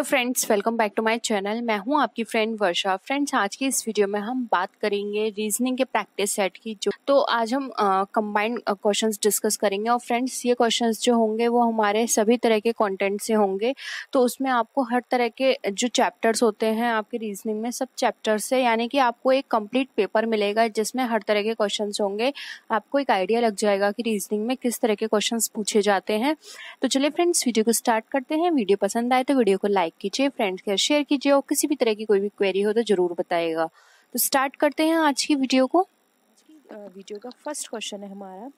Hello friends welcome back to my channel मैं हूं आपकी फ्रेंड वर्षा फ्रेंड्स आज की इस वीडियो में हम बात करेंगे रीजनिंग के प्रैक्टिस सेट की जो तो आज हम कंबाइंड क्वेश्चंस डिस्कस करेंगे और फ्रेंड्स ये क्वेश्चंस जो होंगे वो हमारे सभी तरह के कंटेंट से होंगे तो उसमें आपको हर तरह के जो चैप्टर्स होते हैं आपके रीजनिंग में सब चैप्टर से यानी कि आपको एक कम्प्लीट पेपर मिलेगा जिसमें हर तरह के क्वेश्चन होंगे आपको एक आइडिया लग जाएगा कि रीजनिंग में किस तरह के क्वेश्चन पूछे जाते हैं तो चलिए फ्रेंड्स वीडियो को स्टार्ट करते हैं वीडियो पसंद आए तो वीडियो को लाइक लाइक कीजिए फ्रेंड्स के शेयर कीजिए और किसी भी तरह की कोई भी क्वेरी हो तो ज़रूर बताएगा तो स्टार्ट करते हैं आज की वीडियो को आज की वीडियो का फर्स्ट क्वेश्चन है हमारा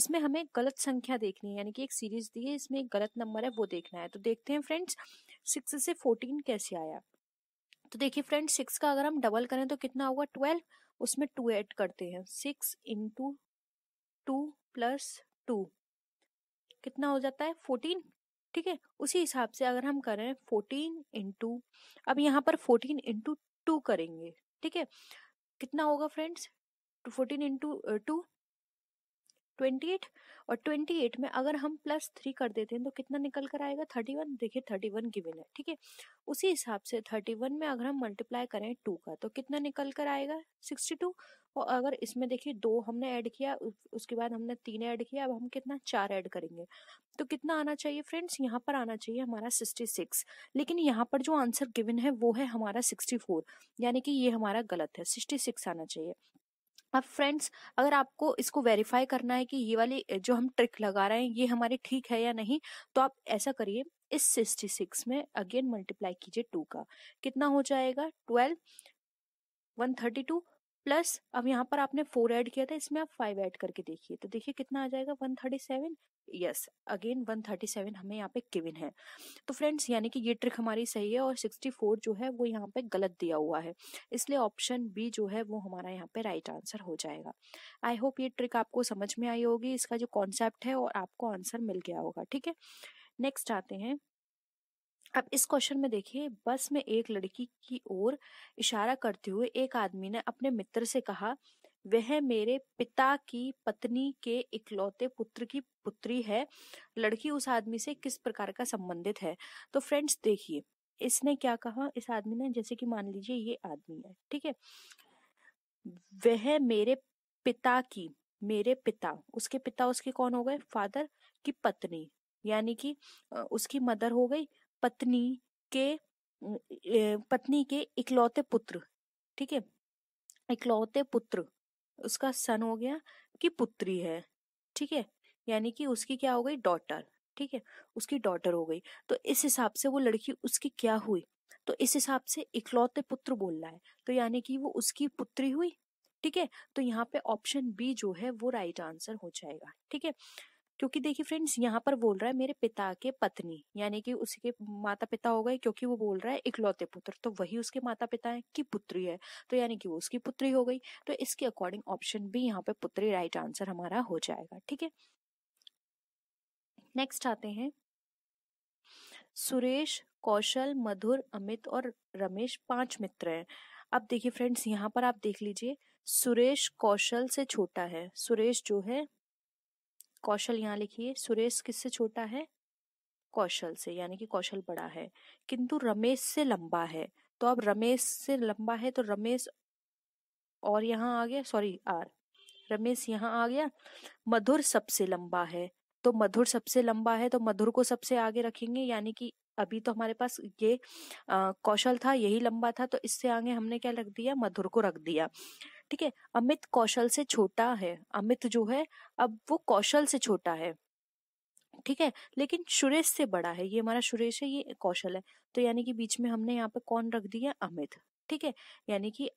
इसमें हमें गलत संख्या देखनी है यानी कि एक सीरीज दी है इसमें एक गलत नंबर है वो देखना है तो देखते हैं फ्रेंड्स सिक्स से फोर्टीन कैसे आया तो देखिए फ्रेंड्स सिक्स का अगर हम डबल करें तो कितना होगा ट्वेल्व उसमें टू ऐड करते हैं six into two plus two कितना हो जाता है फोर्टीन ठीक है उसी हिसाब से अगर हम करें फोर्टीन इंटू अब यहाँ पर फोर्टीन इंटू टू करेंगे ठीक है कितना होगा friends fourteen into two twenty eight और ट्वेंटी एट में अगर हम प्लस थ्री कर देते हैं तो कितना निकल कर आएगा थर्टी वन देखिए थर्टी वन गिवन है ठीक है उसी हिसाब से थर्टी वन में अगर हम मल्टीप्लाई करें टू का तो कितना निकल कर आएगा सिक्सटी टू और अगर इसमें देखिए दो हमने ऐड किया उसके बाद हमने तीन ऐड किया अब हम कितना चार ऐड करेंगे तो कितना आना चाहिए फ्रेंड्स यहाँ पर आना चाहिए हमारा सिक्सटी सिक्स लेकिन यहाँ पर जो आंसर गिवन है वो है हमारा सिक्सटी फोर यानी कि ये हमारा गलत है सिक्सटी सिक्स आना चाहिए अब फ्रेंड्स अगर आपको इसको वेरीफाई करना है कि ये वाली जो हम ट्रिक लगा रहे हैं ये हमारी ठीक है या नहीं तो आप ऐसा करिए इस सिक्सटी सिक्स में अगेन मल्टीप्लाई कीजिए टू का कितना हो जाएगा twelve one thirty two plus अब यहाँ पर आपने फोर ऐड किया था इसमें आप फाइव ऐड करके देखिए तो देखिए कितना आ जाएगा one thirty seven yes again 137 हमें यहाँ पे गिवन है तो फ्रेंड्स यानी कि ये ट्रिक हमारी सही है और 64 जो है वो यहाँ पे गलत दिया हुआ है इसलिए ऑप्शन बी जो है वो हमारा यहाँ पे राइट आंसर हो जाएगा आई होप ये ट्रिक आपको समझ में आई होगी इसका जो कॉन्सेप्ट है और आपको आंसर मिल गया होगा ठीक है नेक्स्ट आते हैं अब इस क्वेश्चन में देखिए बस में एक लड़की की ओर इशारा करते हुए एक आदमी ने अपने मित्र से कहा वह मेरे पिता की पत्नी के इकलौते पुत्र की पुत्री है लड़की उस आदमी से किस प्रकार का संबंधित है तो फ्रेंड्स देखिए इसने क्या कहा इस आदमी ने जैसे कि मान लीजिए ये आदमी है ठीक है वह मेरे पिता की मेरे पिता उसके पिता उसके कौन हो गए फादर की पत्नी यानी कि उसकी मदर हो गई पत्नी के पत्नी के इकलौते पुत्र ठीक है इकलौते पुत्र उसका सन हो गया कि पुत्री है ठीक है यानी कि उसकी क्या हो गई डॉटर ठीक है उसकी डॉटर हो गई तो इस हिसाब से वो लड़की उसकी क्या हुई तो इस हिसाब से इकलौते पुत्र बोल रहा है तो यानी कि वो उसकी पुत्री हुई ठीक है तो यहाँ पे ऑप्शन बी जो है वो राइट आंसर हो जाएगा ठीक है क्योंकि देखिए फ्रेंड्स यहाँ पर बोल रहा है मेरे पिता के पत्नी यानी कि उसके माता पिता हो गए क्योंकि वो बोल रहा है इकलौते पुत्र तो वही उसके माता पिता है की पुत्री है तो यानी कि वो उसकी पुत्री हो गई तो इसके अकॉर्डिंग ऑप्शन भी यहाँ पे पुत्री राइट आंसर हमारा हो जाएगा ठीक है नेक्स्ट आते हैं सुरेश कौशल मधुर अमित और रमेश पांच मित्र हैं अब देखिए फ्रेंड्स यहाँ पर आप देख लीजिए सुरेश कौशल से छोटा है सुरेश जो है कौशल यहाँ लिखिए सुरेश किससे छोटा है कौशल से यानी कि कौशल बड़ा है किंतु रमेश से लंबा है तो अब रमेश से लंबा है तो रमेश और यहाँ आ गया सॉरी आर रमेश यहाँ आ गया मधुर सबसे लंबा है तो मधुर सबसे लंबा है तो मधुर को सबसे आगे रखेंगे यानी कि अभी तो हमारे पास ये कौशल था यही लंबा था तो इससे आगे हमने क्या रख दिया मधुर को रख दिया ठीक है अमित कौशल से छोटा है अमित जो है अब वो कौशल से छोटा है ठीक है लेकिन सुरेश से बड़ा है ये हमारा सुरेश है ये कौशल है तो यानी कि बीच में हमने यहाँ पे कौन रख दिया अमित ठीक है यानी कि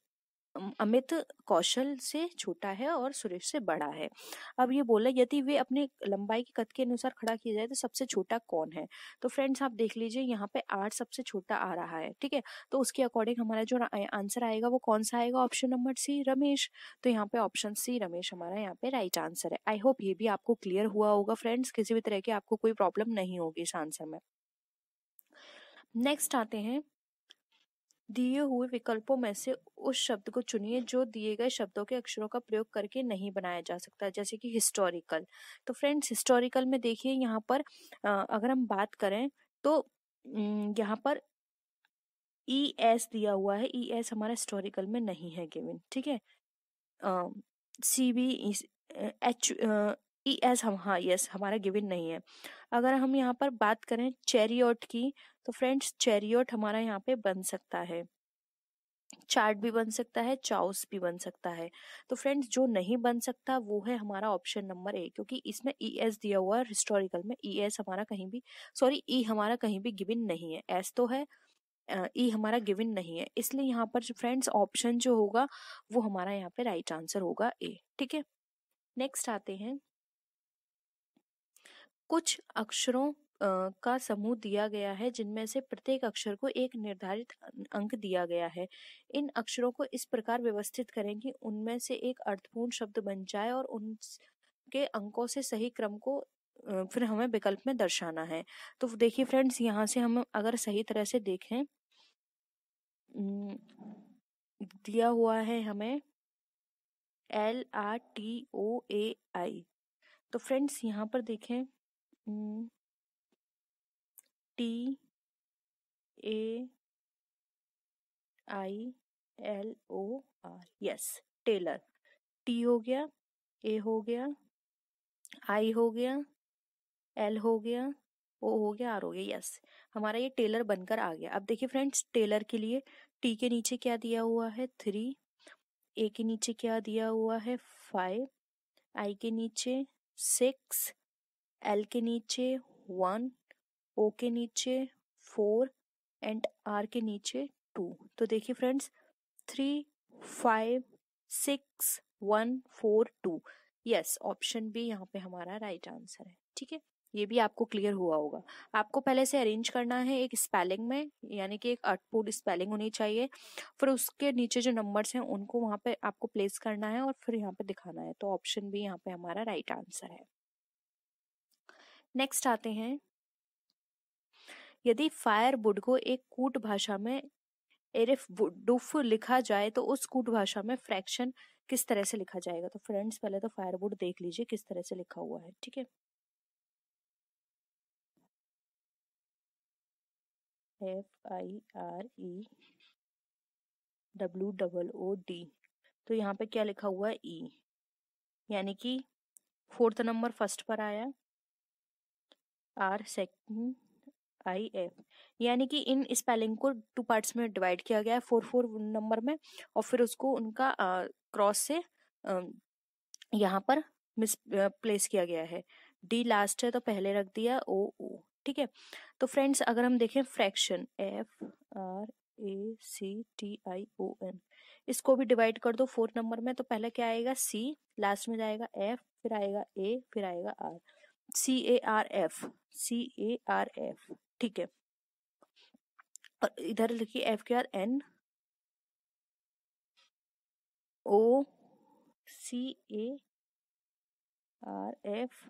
अमित कौशल से छोटा है और सुरेश से बड़ा है अब ये बोला यदि वे अपने लंबाई के कद के अनुसार खड़ा किया जाए तो सबसे छोटा कौन है तो फ्रेंड्स आप देख लीजिए यहाँ पे आठ सबसे छोटा आ रहा है ठीक है तो उसके अकॉर्डिंग हमारा जो आंसर आएगा वो कौन सा आएगा ऑप्शन नंबर सी रमेश तो यहाँ पे ऑप्शन सी रमेश हमारा यहाँ पे राइट आंसर है आई होप ये भी आपको क्लियर हुआ होगा फ्रेंड्स किसी भी तरह की आपको कोई प्रॉब्लम नहीं होगी इस आंसर में नेक्स्ट आते हैं दिए हुए विकल्पों में से उस शब्द को चुनिए जो दिए गए शब्दों के अक्षरों का प्रयोग करके नहीं बनाया जा सकता जैसे कि हिस्टोरिकल तो फ्रेंड्स हिस्टोरिकल में देखिए यहाँ पर अगर हम बात करें तो यहाँ पर ई e एस दिया हुआ है ई e एस हमारा हिस्टोरिकल में नहीं है गिवन ठीक है C B H E S हम हाँ यस हमारा गिविन नहीं है अगर हम यहाँ पर बात करें चेरियोट की तो फ्रेंड्स चेरियोट हमारा यहाँ पे बन सकता है चार्ट भी बन सकता है चाउस भी बन सकता है तो फ्रेंड्स जो नहीं बन सकता वो है हमारा ऑप्शन नंबर ए क्योंकि इसमें ई e एस दिया हुआ है हिस्टोरिकल में ई e एस हमारा कहीं भी सॉरी ई e हमारा कहीं भी गिविन नहीं है एस तो है ई हमारा गिविन नहीं है इसलिए यहाँ पर फ्रेंड्स ऑप्शन जो होगा वो हमारा यहाँ पे राइट आंसर होगा ए ठीक है नेक्स्ट आते हैं कुछ अक्षरों का समूह दिया गया है जिनमें से प्रत्येक अक्षर को एक निर्धारित अं, अंक दिया गया है इन अक्षरों को इस प्रकार व्यवस्थित करें कि उनमें से एक अर्थपूर्ण शब्द बन जाए और उनके अंकों से सही क्रम को फिर हमें विकल्प में दर्शाना है तो देखिए फ्रेंड्स यहाँ से हम अगर सही तरह से देखें दिया हुआ है हमें L R T O A I तो फ्रेंड्स यहाँ पर देखें T mm, T I L O R yes tailor T हो गया ए हो गया आई हो गया एल हो गया ओ हो गया आर हो गया यस हमारा ये टेलर बनकर आ गया अब देखिए फ्रेंड्स टेलर के लिए टी के नीचे क्या दिया हुआ है थ्री ए के नीचे क्या दिया हुआ है फाइव आई के नीचे सिक्स एल के नीचे वन ओ के नीचे फोर एंड आर के नीचे टू तो देखिए friends three five six one four two yes option B यहाँ पे हमारा राइट right आंसर है ठीक है ये भी आपको क्लियर हुआ होगा आपको पहले से अरेंज करना है एक स्पेलिंग में यानी कि एक अटपूर्ण स्पेलिंग होनी चाहिए फिर उसके नीचे जो नंबर्स हैं उनको वहाँ पे आपको प्लेस करना है और फिर यहाँ पे दिखाना है तो ऑप्शन बी यहाँ पे हमारा राइट right आंसर है नेक्स्ट आते हैं यदि फायर बुड को एक कूट भाषा में एरिफ डुफ लिखा जाए तो उस कूट भाषा में फ्रैक्शन किस तरह से लिखा जाएगा तो फ्रेंड्स पहले तो फायर बुड देख लीजिए किस तरह से लिखा हुआ है ठीक है F I R E W double O D तो यहाँ पे क्या लिखा हुआ है ई यानी कि फोर्थ नंबर फर्स्ट पर आया आर सेकंड आई ए यानी कि इन स्पेलिंग को टू पार्ट्स में डिवाइड किया गया है फोर फोर नंबर में और फिर उसको उनका क्रॉस से यहाँ पर मिस प्लेस किया गया है डी लास्ट है तो पहले रख दिया ओ ओ ठीक है तो फ्रेंड्स अगर हम देखें fraction F R A C T I O N इसको भी डिवाइड कर दो फोर्थ नंबर में तो पहले क्या आएगा सी लास्ट में जाएगा एफ फिर आएगा ए फिर आएगा R C A R F C A R F ठीक है और इधर लिखिए F K R N O C A R F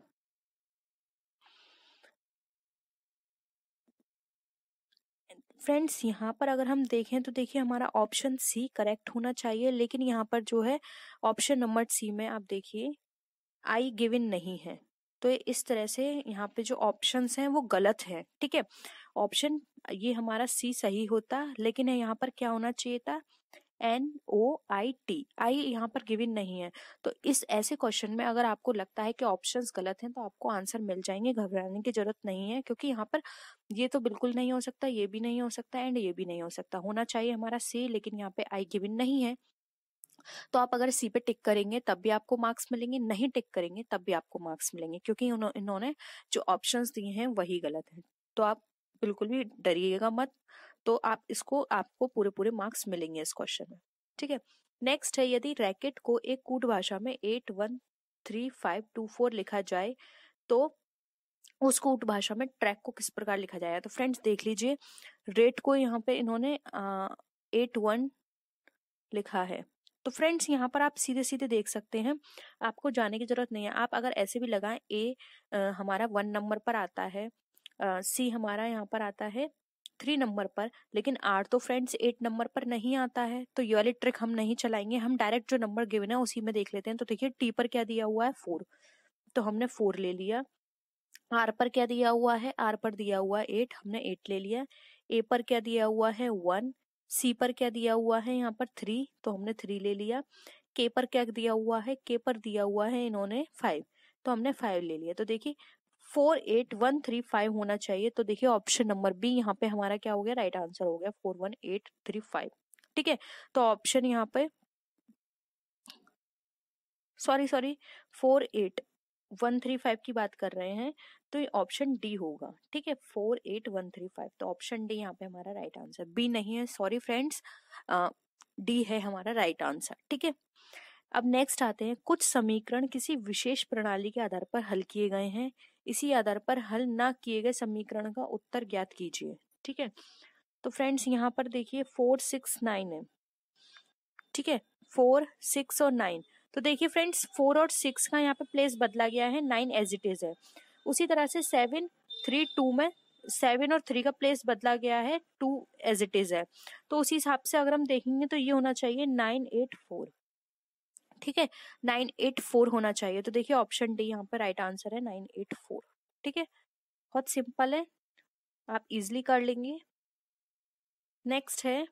friends यहाँ पर अगर हम देखें तो देखिए हमारा ऑप्शन सी करेक्ट होना चाहिए लेकिन यहाँ पर जो है ऑप्शन नंबर सी में आप देखिए आई गिवन नहीं है तो इस तरह से यहाँ पे जो ऑप्शंस हैं वो गलत हैं ठीक है ऑप्शन ये हमारा सी सही होता लेकिन यहाँ पर क्या होना चाहिए था N O I T I यहाँ पर गिविन नहीं है तो इस ऐसे क्वेश्चन में अगर आपको लगता है कि ऑप्शंस गलत हैं तो आपको आंसर मिल जाएंगे घबराने की जरूरत नहीं है क्योंकि यहाँ पर ये तो बिल्कुल नहीं हो सकता ये भी नहीं हो सकता एंड ये भी नहीं हो सकता होना चाहिए हमारा सी लेकिन यहाँ पे आई गिविन नहीं है तो आप अगर सी पे टिक करेंगे तब भी आपको मार्क्स मिलेंगे नहीं टिक करेंगे तब भी आपको मार्क्स मिलेंगे क्योंकि इन्होंने जो ऑप्शन दिए हैं वही गलत है तो आप बिल्कुल भी डरिएगा मत तो आप इसको आपको पूरे पूरे मार्क्स मिलेंगे इस क्वेश्चन में ठीक है नेक्स्ट है यदि रैकेट को एक कूट भाषा में eight one three five two four लिखा जाए तो उस कूट भाषा में ट्रैक को किस प्रकार लिखा जाएगा तो फ्रेंड्स देख लीजिए रेट को यहाँ पे इन्होंने एट वन लिखा है तो फ्रेंड्स यहाँ पर आप सीधे सीधे देख सकते हैं आपको जाने की ज़रूरत नहीं है आप अगर ऐसे भी लगाएं ए हमारा वन नंबर पर आता है सी हमारा यहाँ पर आता है थ्री नंबर पर लेकिन आर तो फ्रेंड्स एट नंबर पर नहीं आता है तो ये वाली ट्रिक हम नहीं चलाएंगे हम डायरेक्ट जो नंबर गिवन है उसी में देख लेते हैं तो देखिए टी पर क्या दिया हुआ है फोर तो हमने फोर ले लिया आर पर क्या दिया हुआ है आर पर दिया हुआ है एट हमने एट ले लिया ए पर क्या दिया हुआ है वन सी पर क्या दिया हुआ है यहाँ पर थ्री तो हमने थ्री ले लिया के पर क्या दिया हुआ है के पर दिया हुआ है इन्होंने फाइव तो हमने फाइव ले लिया तो देखिए four eight one three five होना चाहिए तो देखिए ऑप्शन नंबर बी यहाँ पे हमारा क्या हो गया राइट आंसर हो गया four one eight three five ठीक है तो ऑप्शन यहाँ पे sorry sorry four eight one three five की बात कर रहे हैं तो ये ऑप्शन डी होगा ठीक है four eight one three five तो ऑप्शन डी यहाँ पे हमारा राइट आंसर बी नहीं है सॉरी फ्रेंड्स डी है हमारा राइट आंसर ठीक है अब नेक्स्ट आते हैं कुछ समीकरण किसी विशेष प्रणाली के आधार पर हल किए गए हैं इसी आधार पर हल ना किए गए समीकरण का उत्तर ज्ञात कीजिए ठीक है तो फ्रेंड्स यहाँ पर देखिए फोर सिक्स नाइन है ठीक है फोर सिक्स और नाइन तो देखिए फ्रेंड्स फोर और सिक्स का यहाँ पे प्लेस बदला गया है नाइन एज इट इज है उसी तरह से सेवन थ्री टू में सेवन और थ्री का प्लेस बदला गया है टू एज इट इज है तो उसी हिसाब से अगर हम देखेंगे तो ये होना चाहिए नाइन एट फोर ठीक है नाइन एट फोर होना चाहिए तो देखिए ऑप्शन डी यहाँ पे राइट आंसर है नाइन एट फोर ठीक है बहुत सिंपल है आप इजिली कर लेंगे नेक्स्ट है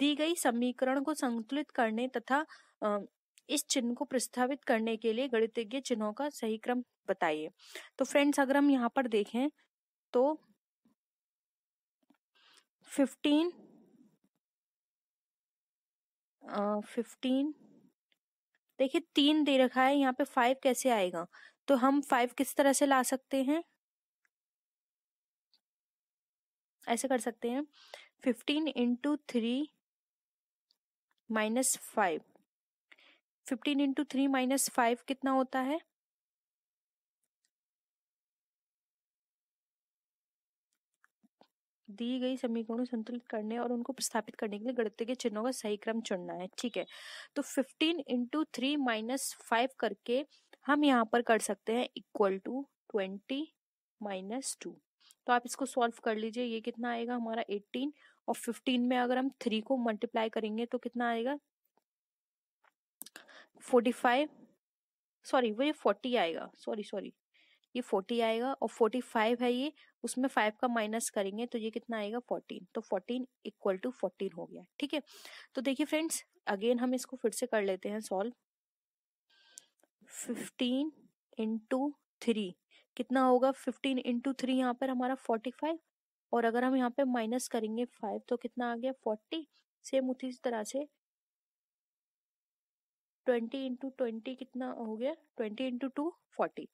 दी गई समीकरण को संतुलित करने तथा इस चिन्ह को प्रस्तावित करने के लिए गणितज्ञ चिन्हों का सही क्रम बताइए तो फ्रेंड्स अगर हम यहाँ पर देखें तो फिफ्टीन फिफ्टीन देखिए तीन दे रखा है यहाँ पे फाइव कैसे आएगा तो हम फाइव किस तरह से ला सकते हैं ऐसे कर सकते हैं fifteen into three minus five fifteen into three minus five कितना होता है दी गई समीकरणों संतुलित करने और उनको प्रस्थापित करने के लिए गणित के चिन्हों का सही क्रम चुनना है ठीक है तो 15 इंटू थ्री माइनस फाइव करके हम यहाँ पर कर सकते हैं equal to twenty minus two तो आप इसको सॉल्व कर लीजिए ये कितना आएगा हमारा 18 और 15 में अगर हम 3 को मल्टीप्लाई करेंगे तो कितना आएगा फोर्टी फाइव सॉरी वो ये फोर्टी आएगा सॉरी सॉरी ये फोर्टी आएगा और फोर्टी फाइव है ये उसमें फाइव का माइनस करेंगे तो ये कितना आएगा फोर्टीन तो फोर्टीन इक्वल टू फोर्टीन हो गया ठीक है तो देखिए फ्रेंड्स अगेन हम इसको फिर से कर लेते हैं सॉल्व फिफ्टीन इंटू थ्री कितना होगा फिफ्टीन इंटू थ्री यहाँ पर हमारा फोर्टी फाइव और अगर हम यहाँ पे माइनस करेंगे फाइव तो कितना आ गया फोर्टी सेम उसी तरह से ट्वेंटी इंटू ट्वेंटी कितना हो गया ट्वेंटी इंटू टू फोर्टी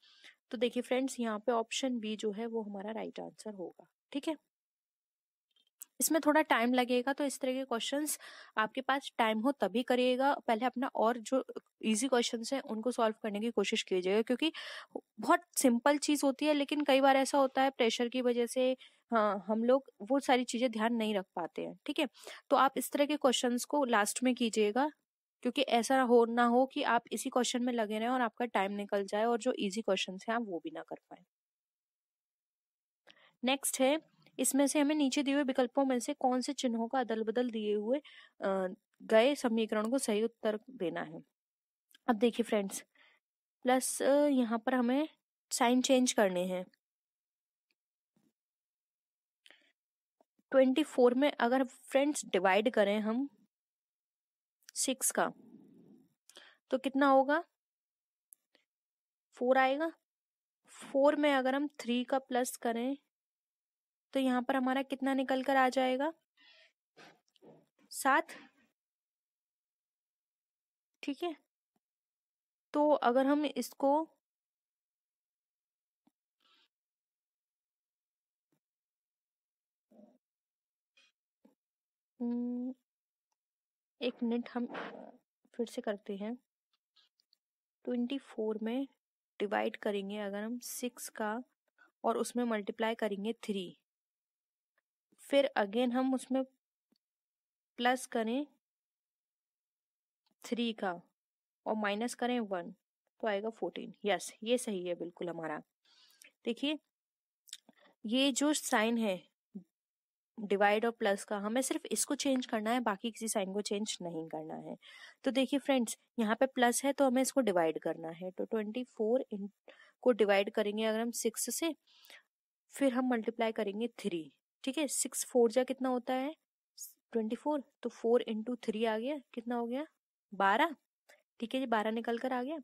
तो देखिए फ्रेंड्स यहाँ पे ऑप्शन बी जो है वो हमारा राइट right आंसर होगा ठीक है इसमें थोड़ा टाइम लगेगा तो इस तरह के क्वेश्चंस आपके पास टाइम हो तभी करिएगा पहले अपना और जो इजी क्वेश्चंस हैं उनको सॉल्व करने की कोशिश कीजिएगा क्योंकि बहुत सिंपल चीज़ होती है लेकिन कई बार ऐसा होता है प्रेशर की वजह से हाँ हम लोग वो सारी चीज़ें ध्यान नहीं रख पाते हैं ठीक है तो आप इस तरह के क्वेश्चंस को लास्ट में कीजिएगा क्योंकि ऐसा हो ना हो कि आप इसी क्वेश्चन में लगे रहें और आपका टाइम निकल जाए और जो इजी क्वेश्चन है आप वो भी ना कर पाए नेक्स्ट है इसमें से हमें नीचे दिए हुए विकल्पों में से कौन से चिन्हों का अदल बदल दिए हुए गए समीकरण को सही उत्तर देना है अब देखिए फ्रेंड्स प्लस यहाँ पर हमें साइन चेंज करने हैं ट्वेंटी फोर में अगर फ्रेंड्स डिवाइड करें हम सिक्स का तो कितना होगा फोर आएगा फोर में अगर हम थ्री का प्लस करें तो यहाँ पर हमारा कितना निकल कर आ जाएगा सात ठीक है तो अगर हम इसको हम्म, एक मिनट हम फिर से करते हैं ट्वेंटी फोर में डिवाइड करेंगे अगर हम सिक्स का और उसमें मल्टीप्लाई करेंगे थ्री फिर अगेन हम उसमें प्लस करें थ्री का और माइनस करें वन तो आएगा फोर्टीन यस ये सही है बिल्कुल हमारा देखिए ये जो साइन है डिवाइड और प्लस का हमें सिर्फ इसको चेंज करना है बाकी किसी साइन को चेंज नहीं करना है तो देखिए फ्रेंड्स यहाँ पे प्लस है तो हमें इसको डिवाइड करना है तो ट्वेंटी फोर को डिवाइड करेंगे अगर हम सिक्स से फिर हम मल्टीप्लाई करेंगे थ्री ठीक है सिक्स फोर जा कितना होता है ट्वेंटी फोर तो फोर इंटू थ्री आ गया कितना हो गया बारह ठीक है जी बारह निकल कर आ गया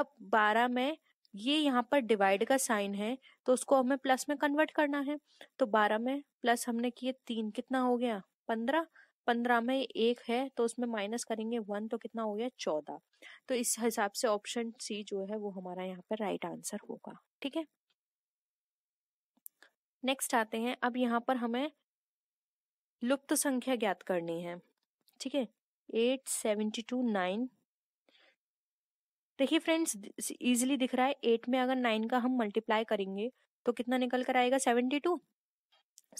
अब बारह में ये यहाँ पर डिवाइड का साइन है तो उसको हमें प्लस में कन्वर्ट करना है तो बारह में प्लस हमने किए तीन कितना हो गया पंद्रह पंद्रह में एक है तो उसमें माइनस करेंगे वन तो कितना हो गया चौदह तो इस हिसाब से ऑप्शन सी जो है वो हमारा यहाँ पर राइट आंसर होगा ठीक है नेक्स्ट आते हैं अब यहाँ पर हमें लुप्त संख्या ज्ञात करनी है ठीक है एट सेवेंटी टू नाइन देखिए फ्रेंड्स इजिली दिख रहा है एट में अगर नाइन का हम मल्टीप्लाई करेंगे तो कितना निकल कर आएगा सेवेंटी टू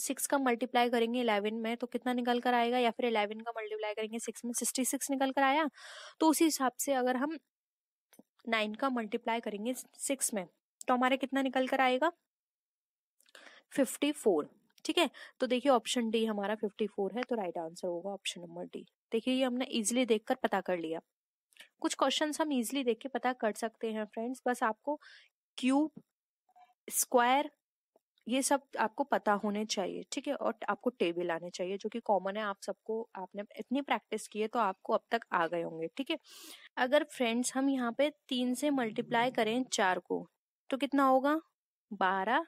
सिक्स का मल्टीप्लाई करेंगे इलेवन में तो कितना निकल कर आएगा या फिर इलेवन का मल्टीप्लाई करेंगे सिक्स में सिक्सटी सिक्स निकल कर आया तो उसी हिसाब से अगर हम नाइन का मल्टीप्लाई करेंगे सिक्स में तो हमारे कितना निकल कर आएगा फिफ्टी फोर ठीक है तो देखिए ऑप्शन डी हमारा फिफ्टी फोर है तो राइट आंसर होगा ऑप्शन नंबर डी देखिए ये हमने इजिली कर पता कर लिया कुछ क्वेश्चन हम इजिली देख के पता कर सकते हैं फ्रेंड्स बस आपको क्यूब स्क्वायर ये सब आपको पता होने चाहिए ठीक है और आपको टेबल आने चाहिए जो कि कॉमन है आप सबको आपने इतनी प्रैक्टिस की है तो आपको अब तक आ गए होंगे ठीक है अगर फ्रेंड्स हम यहाँ पे तीन से मल्टीप्लाई करें चार को तो कितना होगा बारह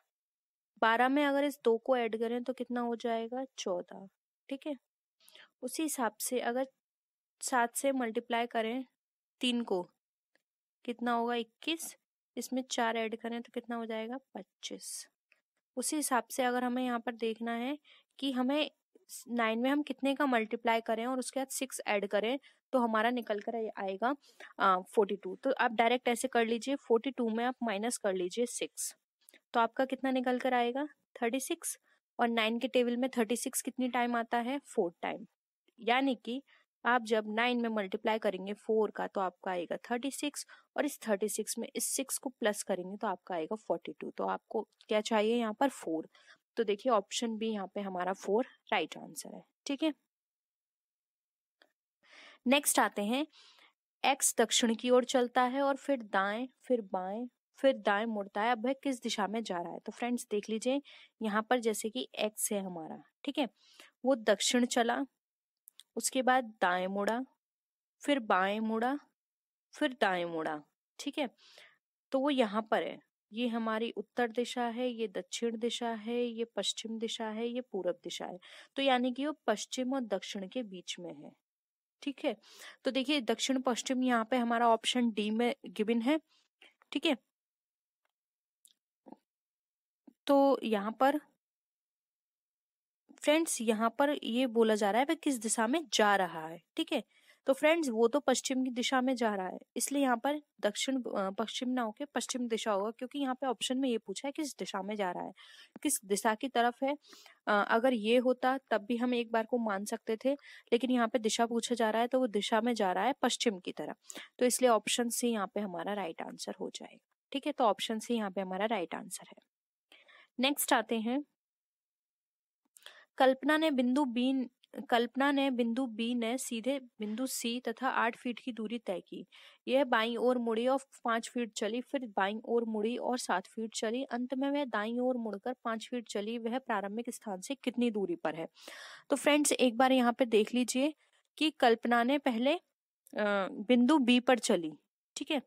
बारह में अगर इस दो को ऐड करें तो कितना हो जाएगा चौदह ठीक है उसी हिसाब से अगर सात से मल्टीप्लाई करें तीन को कितना होगा इक्कीस इसमें चार ऐड करें तो कितना हो जाएगा पच्चीस उसी हिसाब से अगर हमें यहाँ पर देखना है कि हमें नाइन में हम कितने का मल्टीप्लाई करें और उसके बाद सिक्स ऐड करें तो हमारा निकल कर आएगा फोर्टी टू तो आप डायरेक्ट ऐसे कर लीजिए फोर्टी टू में आप माइनस कर लीजिए सिक्स तो आपका कितना निकल कर आएगा थर्टी सिक्स और नाइन के टेबल में थर्टी सिक्स कितनी टाइम आता है फोर टाइम यानी कि आप जब नाइन में मल्टीप्लाई करेंगे फोर का तो आपका आएगा थर्टी सिक्स और इस थर्टी सिक्स में इस सिक्स को प्लस करेंगे तो आपका आएगा फोर्टी टू तो आपको क्या चाहिए यहाँ पर फोर तो देखिए ऑप्शन बी यहाँ पे हमारा फोर राइट आंसर है ठीक है नेक्स्ट आते हैं एक्स दक्षिण की ओर चलता है और फिर दाएं फिर बाएं फिर दाएं मुड़ता है अब वह किस दिशा में जा रहा है तो फ्रेंड्स देख लीजिए यहाँ पर जैसे कि एक्स है हमारा ठीक है वो दक्षिण चला उसके बाद दाएं मुड़ा फिर बाएं मुड़ा फिर दाएं मुड़ा ठीक है तो वो यहाँ पर है ये हमारी उत्तर दिशा है ये दक्षिण दिशा है ये पश्चिम दिशा है ये पूरब दिशा है तो यानी कि वो पश्चिम और दक्षिण के बीच में है ठीक है तो देखिए दक्षिण पश्चिम यहाँ पे हमारा ऑप्शन डी में गिवन है ठीक है तो यहाँ पर फ्रेंड्स यहाँ पर ये बोला जा रहा है वह किस दिशा में जा रहा है ठीक है तो फ्रेंड्स वो तो पश्चिम की दिशा में जा रहा है इसलिए यहाँ पर दक्षिण पश्चिम ना होके पश्चिम दिशा होगा क्योंकि यहाँ पे ऑप्शन में ये पूछा है किस दिशा में जा रहा है किस दिशा की तरफ है आ, अगर ये होता तब भी हम एक बार को मान सकते थे लेकिन यहाँ पे दिशा पूछा जा रहा है तो वो दिशा में जा रहा है पश्चिम की तरफ तो इसलिए ऑप्शन सी यहाँ पे हमारा राइट आंसर हो जाएगा ठीक है तो ऑप्शन सी यहाँ पे हमारा राइट आंसर है नेक्स्ट आते हैं कल्पना ने बिंदु बी कल्पना ने बिंदु बी ने सीधे बिंदु सी तथा आठ फीट की दूरी तय की यह बाईं ओर मुड़ी और पांच फीट चली फिर बाईं ओर मुड़ी और सात फीट चली अंत में वह दाईं ओर मुड़कर पांच फीट चली वह प्रारंभिक स्थान से कितनी दूरी पर है तो फ्रेंड्स एक बार यहाँ पे देख लीजिए कि कल्पना ने पहले बिंदु बी पर चली ठीक है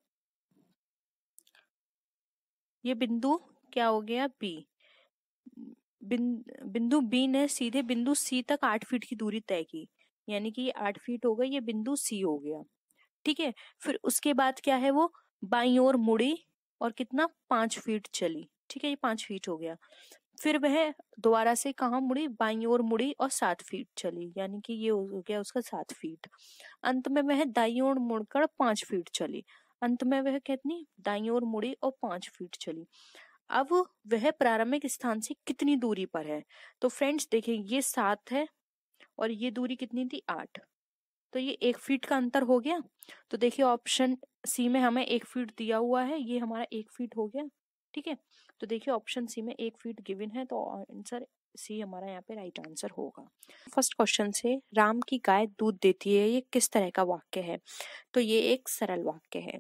ये बिंदु क्या हो गया बी बिंदु बी ने सीधे बिंदु सी तक आठ फीट की दूरी तय की यानी कि आठ फीट हो गई ये बिंदु सी हो गया ठीक है फिर उसके बाद क्या है वो बाई ओर मुड़ी और कितना पांच फीट चली ठीक है ये पांच फीट हो गया फिर वह दोबारा से कहा मुड़ी बाई ओर मुड़ी और सात फीट चली यानी कि ये हो गया उसका सात फीट अंत में वह दाई ओर मुड़कर पांच फीट चली अंत में वह कितनी दाई ओर मुड़ी और पांच फीट चली अब वह प्रारंभिक स्थान से कितनी दूरी पर है तो फ्रेंड्स देखें ये सात है और ये दूरी कितनी थी आठ तो ये एक फीट का अंतर हो गया तो देखिए ऑप्शन सी में हमें एक फीट दिया हुआ है ये हमारा एक फीट हो गया ठीक है तो देखिए ऑप्शन सी में एक फीट गिवन है तो आंसर सी हमारा यहाँ पे राइट आंसर होगा फर्स्ट क्वेश्चन से राम की गाय दूध देती है ये किस तरह का वाक्य है तो ये एक सरल वाक्य है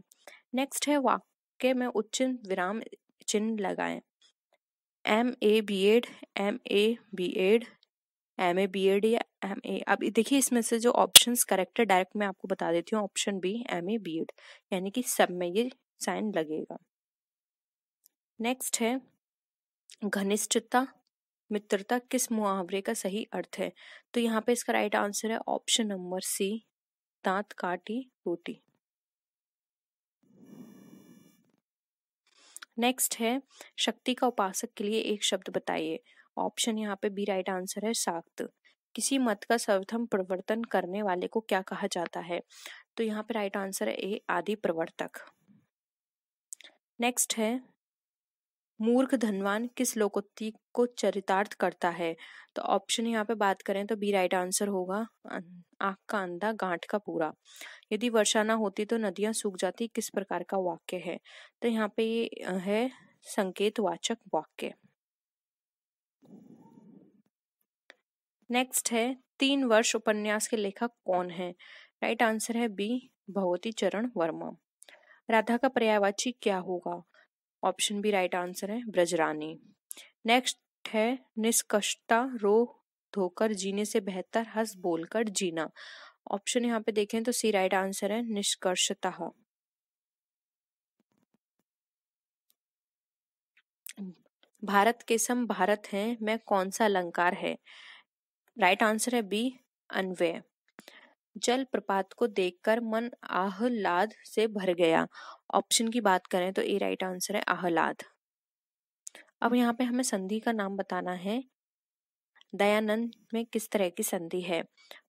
नेक्स्ट है वाक्य में उच्च विराम चिन्ह लगाएं M A B Ed M A B Ed M A B Ed या एम ए अब देखिए इसमें से जो ऑप्शन करेक्ट है डायरेक्ट मैं आपको बता देती हूँ option B M A B Ed यानी कि सब में ये साइन लगेगा नेक्स्ट है घनिष्ठता मित्रता किस मुहावरे का सही अर्थ है तो यहाँ पे इसका राइट आंसर है ऑप्शन नंबर सी दांत काटी रोटी नेक्स्ट है शक्ति का उपासक के लिए एक शब्द बताइए ऑप्शन यहाँ पे बी राइट आंसर है साक्त किसी मत का सर्वथम प्रवर्तन करने वाले को क्या कहा जाता है तो यहाँ पे राइट आंसर है ए आदि प्रवर्तक नेक्स्ट है मूर्ख धनवान किस लोकोक्ति को चरितार्थ करता है तो ऑप्शन यहाँ पे बात करें तो बी राइट आंसर होगा अं, आख का अंधा गांठ का पूरा यदि वर्षा ना होती तो नदियां सूख जाती किस प्रकार का वाक्य है तो यहाँ पे ये है संकेत वाचक वाक्य नेक्स्ट है तीन वर्ष उपन्यास के लेखक कौन है राइट आंसर है बी भगवती चरण वर्मा राधा का पर्यायवाची क्या होगा ऑप्शन बी राइट आंसर है ब्रजरानी नेक्स्ट है निष्कष्टता रो धोकर जीने से बेहतर हंस बोलकर जीना ऑप्शन यहाँ पे देखें तो सी राइट आंसर है निष्कर्षता भारत के सम भारत है मैं कौन सा अलंकार है राइट आंसर है बी अन्वय जल प्रपात को देखकर मन आह्लाद से भर गया ऑप्शन की बात करें तो ए राइट आंसर है आह्लाद अब यहाँ पे हमें संधि का नाम बताना है दयानंद में किस तरह की संधि है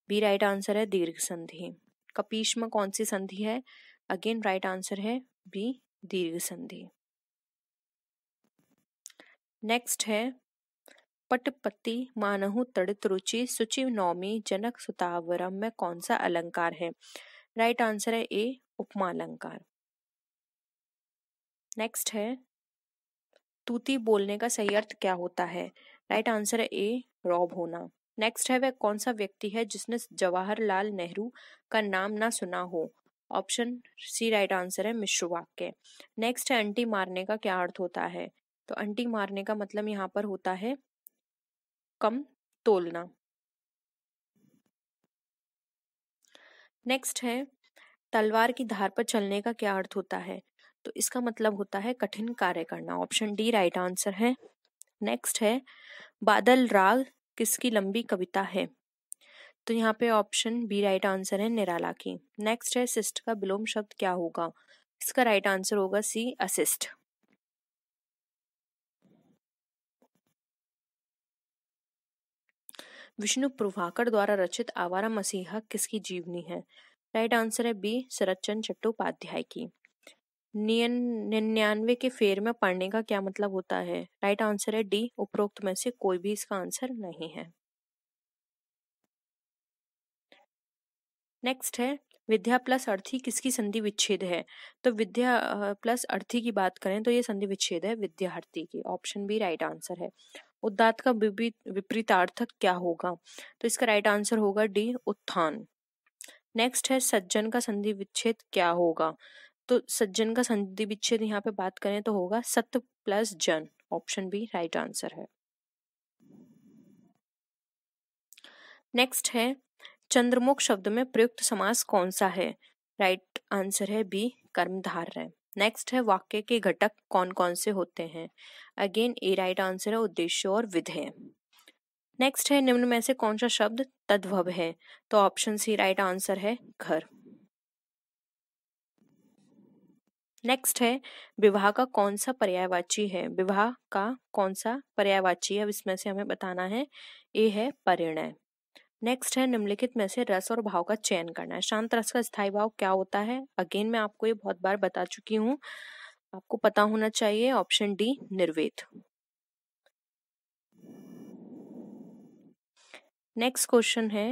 बी राइट आंसर है दीर्घ संधि कपीश में कौन सी संधि है अगेन राइट आंसर है बी दीर्घ संधि नेक्स्ट है पटपति मानहु तड़ित रुचि सुचि नौमी जनक सुतावरम में कौन सा अलंकार है राइट आंसर है ए उपमा अलंकार नेक्स्ट है तूती बोलने का सही अर्थ क्या होता है राइट आंसर है ए रॉब होना नेक्स्ट है वह कौन सा व्यक्ति है जिसने जवाहरलाल नेहरू का नाम ना सुना हो ऑप्शन सी राइट आंसर है मिश्र वाक्य नेक्स्ट है अंटी मारने का क्या अर्थ होता है तो अंटी मारने का मतलब यहाँ पर होता है कम तोलना नेक्स्ट है तलवार की धार पर चलने का क्या अर्थ होता है तो इसका मतलब होता है कठिन कार्य करना ऑप्शन डी राइट आंसर है नेक्स्ट है बादल राग किसकी लंबी कविता है तो यहाँ पे ऑप्शन बी राइट आंसर है निराला की नेक्स्ट है सिस्ट का विलोम शब्द क्या होगा इसका राइट आंसर होगा सी असिस्ट विष्णु प्रभाकर द्वारा रचित आवारा मसीहा किसकी जीवनी है राइट आंसर है बी शरदचंद चट्टोपाध्याय की निन्यानवे के फेर में पढ़ने का क्या मतलब होता है राइट आंसर है डी उपरोक्त में से कोई भी इसका आंसर नहीं है नेक्स्ट है विद्या प्लस अर्थी किसकी संधि विच्छेद है तो विद्या प्लस अर्थी की बात करें तो ये संधि विच्छेद है विद्यार्थी की ऑप्शन बी राइट आंसर है उदात्त का विपरीतार्थक क्या होगा तो इसका राइट आंसर होगा डी उत्थान नेक्स्ट है सज्जन का संधि विच्छेद क्या होगा तो सज्जन का संधि विच्छेद यहाँ पे बात करें तो होगा सत्य प्लस जन ऑप्शन बी राइट आंसर है नेक्स्ट है चंद्रमुख शब्द में प्रयुक्त समास कौन सा है राइट right आंसर है बी कर्मधार है नेक्स्ट है वाक्य के घटक कौन कौन से होते हैं अगेन ए राइट आंसर है उद्देश्य और विधेय नेक्स्ट है निम्न में से कौन सा शब्द तद्भव है तो ऑप्शन सी राइट आंसर है घर नेक्स्ट है विवाह का कौन सा पर्यायवाची है विवाह का कौन सा पर्यायवाची है अब इसमें से हमें बताना है ए है परिणय नेक्स्ट है निम्नलिखित में से रस और भाव का चयन करना है शांत रस का स्थायी भाव क्या होता है अगेन मैं आपको ये बहुत बार बता चुकी हूँ आपको पता होना चाहिए ऑप्शन डी निर्वेद नेक्स्ट क्वेश्चन है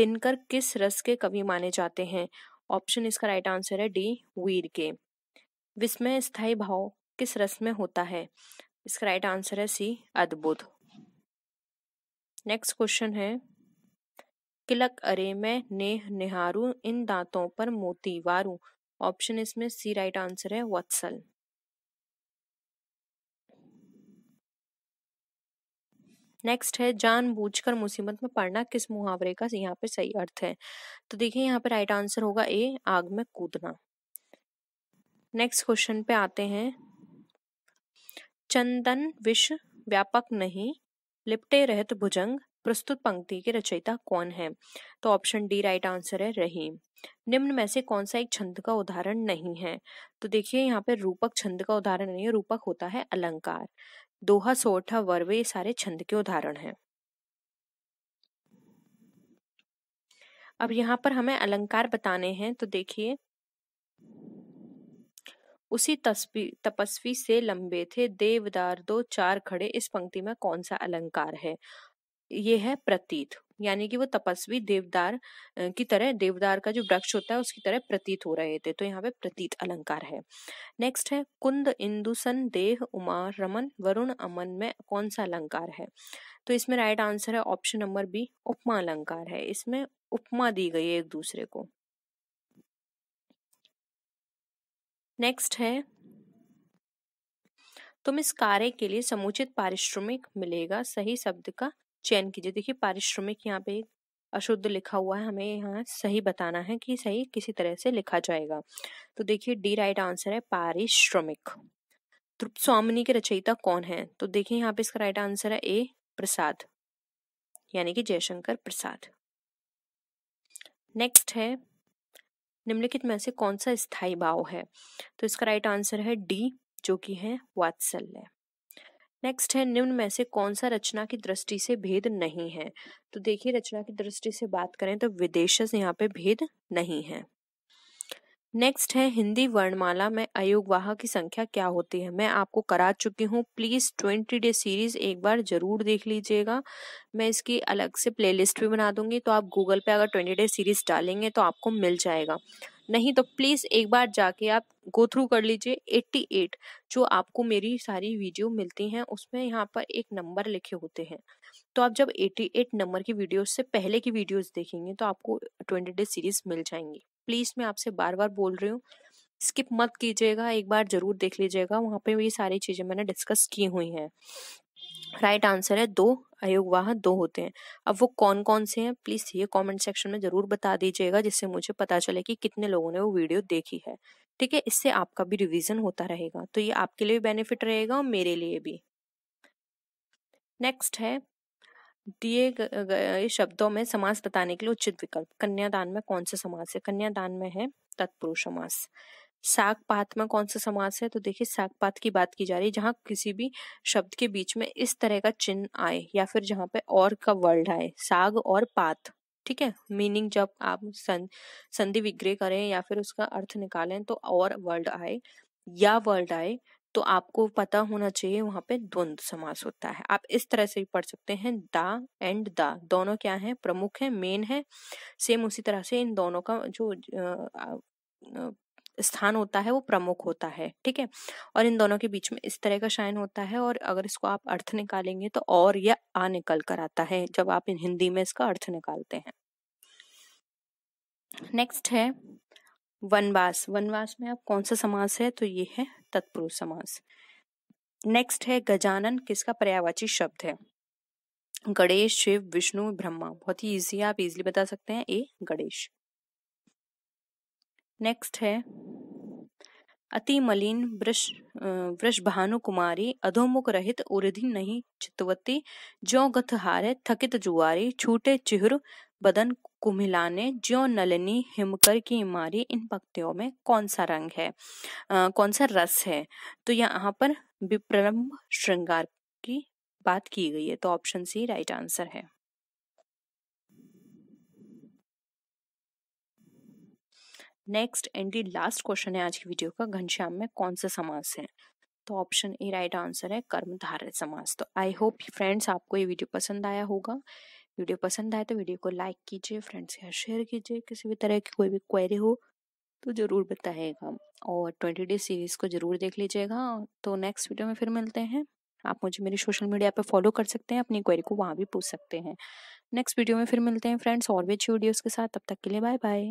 दिनकर किस रस के कवि माने जाते हैं ऑप्शन इसका राइट आंसर है डी वीर के विस्मय स्थायी भाव किस रस में होता है इसका राइट आंसर है सी अद्भुत नेक्स्ट क्वेश्चन है किलक अरे मैं नेह निहारू इन दांतों पर मोती वारू ऑप्शन इसमें सी राइट आंसर है वत्सल नेक्स्ट है जान कर मुसीबत में पड़ना किस मुहावरे का यहाँ पे सही अर्थ है तो देखिए यहाँ पे राइट आंसर होगा ए आग में कूदना नेक्स्ट क्वेश्चन पे आते हैं चंदन विष व्यापक नहीं लिपटे रहत भुजंग प्रस्तुत पंक्ति के रचयिता कौन तो है तो ऑप्शन डी राइट आंसर है रहीम निम्न में से कौन सा एक छंद का उदाहरण नहीं है तो देखिए यहाँ पे रूपक छंद का उदाहरण नहीं है रूपक होता है अलंकार दोहा सोठा वर्वे सारे छंद के उदाहरण हैं अब यहाँ पर हमें अलंकार बताने हैं तो देखिए उसी तस्वीर तपस्वी से लंबे थे देवदार दो चार खड़े इस पंक्ति में कौन सा अलंकार है ये है प्रतीत यानी कि वो तपस्वी देवदार की तरह देवदार का जो वृक्ष होता है उसकी तरह प्रतीत हो रहे थे तो यहाँ पे प्रतीत अलंकार है नेक्स्ट है कुंद इंदुसन देह उमा रमन वरुण अमन में कौन सा अलंकार है तो इसमें राइट आंसर है ऑप्शन नंबर बी उपमा अलंकार है इसमें उपमा दी गई है एक दूसरे को नेक्स्ट है तुम इस कार्य के लिए समुचित पारिश्रमिक मिलेगा सही शब्द का चयन कीजिए देखिए पारिश्रमिक यहाँ पे अशुद्ध लिखा हुआ है हमें यहाँ सही बताना है कि सही किसी तरह से लिखा जाएगा तो देखिए डी राइट आंसर है पारिश्रमिक तृप्त स्वामिनी के रचयिता कौन है तो देखिए यहाँ पे इसका राइट आंसर है ए प्रसाद यानी कि जयशंकर प्रसाद नेक्स्ट है निम्नलिखित में से कौन सा स्थायी भाव है तो इसका राइट आंसर है डी जो कि है वात्सल्य नेक्स्ट है निम्न में से कौन सा रचना की दृष्टि से भेद नहीं है तो देखिए रचना की दृष्टि से बात करें तो विदेश यहाँ पे भेद नहीं है नेक्स्ट है हिंदी वर्णमाला में अयोगवाह की संख्या क्या होती है मैं आपको करा चुकी हूँ प्लीज ट्वेंटी डे सीरीज एक बार जरूर देख लीजिएगा मैं इसकी अलग से प्लेलिस्ट भी बना दूंगी तो आप गूगल पे अगर ट्वेंटी डे सीरीज डालेंगे तो आपको मिल जाएगा नहीं तो प्लीज़ एक बार जाके आप गो थ्रू कर लीजिए 88 जो आपको मेरी सारी वीडियो मिलती हैं उसमें यहाँ पर एक नंबर लिखे होते हैं तो आप जब 88 नंबर की वीडियोस से पहले की वीडियोस देखेंगे तो आपको ट्वेंटी डे सीरीज मिल जाएंगी प्लीज़ मैं आपसे बार बार बोल रही हूँ स्किप मत कीजिएगा एक बार ज़रूर देख लीजिएगा वहाँ पे ये सारी चीज़ें मैंने डिस्कस की हुई हैं राइट right आंसर है दो अयोगवाह दो होते हैं अब वो कौन कौन से हैं प्लीज ये कमेंट सेक्शन में जरूर बता दीजिएगा जिससे मुझे पता चले कि कितने लोगों ने वो वीडियो देखी है ठीक है इससे आपका भी रिवीजन होता रहेगा तो ये आपके लिए भी बेनिफिट रहेगा और मेरे लिए भी नेक्स्ट है दिए गए शब्दों में समास बताने के लिए उचित विकल्प कन्यादान में कौन से समास है कन्यादान में है तत्पुरुष समास साग पात में कौन सा समास है तो देखिए सागपात की बात की जा रही है जहाँ किसी भी शब्द के बीच में इस तरह का चिन्ह आए या फिर जहाँ पे और का वर्ड आए साग और पात ठीक है मीनिंग जब आप सं, संधि विग्रह करें या फिर उसका अर्थ निकालें तो और वर्ड आए या वर्ड आए तो आपको पता होना चाहिए वहां पे द्वंद्व समास होता है आप इस तरह से भी पढ़ सकते हैं दा एंड दा दोनों क्या है प्रमुख है मेन है सेम उसी तरह से इन दोनों का जो स्थान होता है वो प्रमुख होता है ठीक है और इन दोनों के बीच में इस तरह का शयन होता है और अगर इसको आप अर्थ निकालेंगे तो और या आ निकल कर आता है जब आप इन हिंदी में इसका अर्थ निकालते हैं नेक्स्ट है वनवास वनवास में आप कौन सा समास है तो ये है तत्पुरुष समास नेक्स्ट है गजानन किसका पर्यावाची शब्द है गणेश शिव विष्णु ब्रह्मा बहुत ही इजी आप इजीली बता सकते हैं ए गणेश नेक्स्ट है अति मलिन वृष वृष भानु कुमारी अधोमुख रहित उरिधि नहीं चितवती ज्यो गथ हारे थकित जुआरी छूटे चिहुर बदन कुमिलाने ज्यो नलिनी हिमकर की मारी इन पक्तियों में कौन सा रंग है आ, कौन सा रस है तो यहाँ पर विप्रलम्ब श्रृंगार की बात की गई है तो ऑप्शन सी राइट आंसर है नेक्स्ट एंड लास्ट क्वेश्चन है आज की वीडियो का घनश्याम में कौन से समास है तो ऑप्शन ए राइट आंसर है कर्मधारय समास तो आई होप फ्रेंड्स आपको ये वीडियो पसंद आया होगा वीडियो पसंद आए तो वीडियो को लाइक कीजिए फ्रेंड्स के साथ शेयर कीजिए किसी भी तरह की कोई भी क्वेरी हो तो ज़रूर बताइएगा और ट्वेंटी डे सीरीज़ को ज़रूर देख लीजिएगा तो नेक्स्ट वीडियो में फिर मिलते हैं आप मुझे मेरे सोशल मीडिया पर फॉलो कर सकते हैं अपनी क्वेरी को वहाँ भी पूछ सकते हैं नेक्स्ट वीडियो में फिर मिलते हैं फ्रेंड्स और भी अच्छी वीडियोज़ के साथ तब तक के लिए बाय बाय